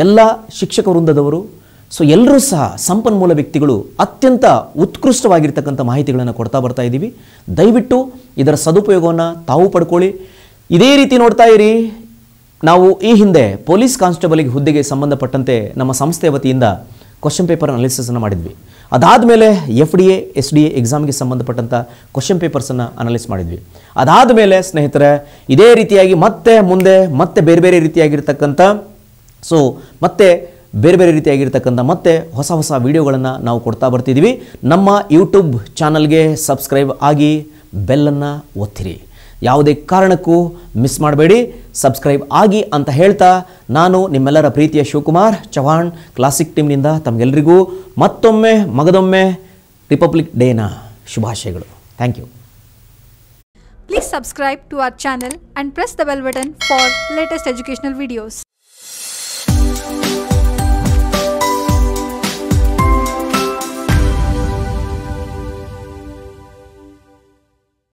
ಎಲ್ಲ ಶಿಕ್ಷಕ ವೃಂದದವರು ಸೊ ಎಲ್ಲರೂ ಸಹ ಸಂಪನ್ಮೂಲ ವ್ಯಕ್ತಿಗಳು ಅತ್ಯಂತ ಉತ್ಕೃಷ್ಟವಾಗಿರ್ತಕ್ಕಂಥ ಮಾಹಿತಿಗಳನ್ನು ಕೊಡ್ತಾ ಬರ್ತಾ ಇದ್ದೀವಿ ದಯವಿಟ್ಟು ಇದರ ಸದುಪಯೋಗವನ್ನು ತಾವು ಪಡ್ಕೊಳ್ಳಿ ಇದೇ ರೀತಿ ನೋಡ್ತಾ ಇರಿ ನಾವು ಈ ಹಿಂದೆ ಪೊಲೀಸ್ ಕಾನ್ಸ್ಟೇಬಲ್ಗೆ ಹುದ್ದೆಗೆ ಸಂಬಂಧಪಟ್ಟಂತೆ ನಮ್ಮ ಸಂಸ್ಥೆ ವತಿಯಿಂದ ಕ್ವಶನ್ ಪೇಪರ್ ಅನಾಲಿಸಿಸನ್ನು ಮಾಡಿದ್ವಿ ಅದಾದ ಮೇಲೆ F D A S D A ಎಕ್ಸಾಮ್ಗೆ ಸಂಬಂಧಪಟ್ಟಂಥ ಕ್ವಶನ್ ಪೇಪರ್ಸನ್ನು ಅನಾಲಿಸ್ ಮಾಡಿದ್ವಿ ಅದಾದ ಮೇಲೆ ಸ್ನೇಹಿತರೆ ಇದೇ ರೀತಿಯಾಗಿ ಮತ್ತೆ ಮುಂದೆ ಮತ್ತೆ ಬೇರೆ ಬೇರೆ ರೀತಿಯಾಗಿರ್ತಕ್ಕಂಥ ಸೊ ಮತ್ತೆ ಬೇರೆ ಬೇರೆ ರೀತಿಯಾಗಿರ್ತಕ್ಕಂಥ ಮತ್ತೆ ಹೊಸ ಹೊಸ ವೀಡಿಯೋಗಳನ್ನು ನಾವು ಕೊಡ್ತಾ ಬರ್ತಿದ್ದೀವಿ ನಮ್ಮ ಯೂಟ್ಯೂಬ್ ಚಾನಲ್ಗೆ ಸಬ್ಸ್ಕ್ರೈಬ್ ಆಗಿ ಬೆಲ್ಲನ್ನು ಒತ್ತಿರಿ ಯಾವುದೇ ಕಾರಣಕ್ಕೂ ಮಿಸ್ ಮಾಡಬೇಡಿ ಸಬ್ಸ್ಕ್ರೈಬ್ ಆಗಿ ಅಂತ ಹೇಳ್ತಾ ನಾನು ನಿಮ್ಮೆಲ್ಲರ ಪ್ರೀತಿಯ ಶಿವಕುಮಾರ್ ಚವಾಣ್ ಕ್ಲಾಸಿಕ್ ಟೀಮ್ನಿಂದ ತಮಗೆಲ್ಲರಿಗೂ ಮತ್ತೊಮ್ಮೆ ಮಗದೊಮ್ಮೆ ರಿಪಬ್ಲಿಕ್ ಡೇನ ಶುಭಾಶಯಗಳು thank you Please subscribe to our channel and press the bell button for latest educational videos.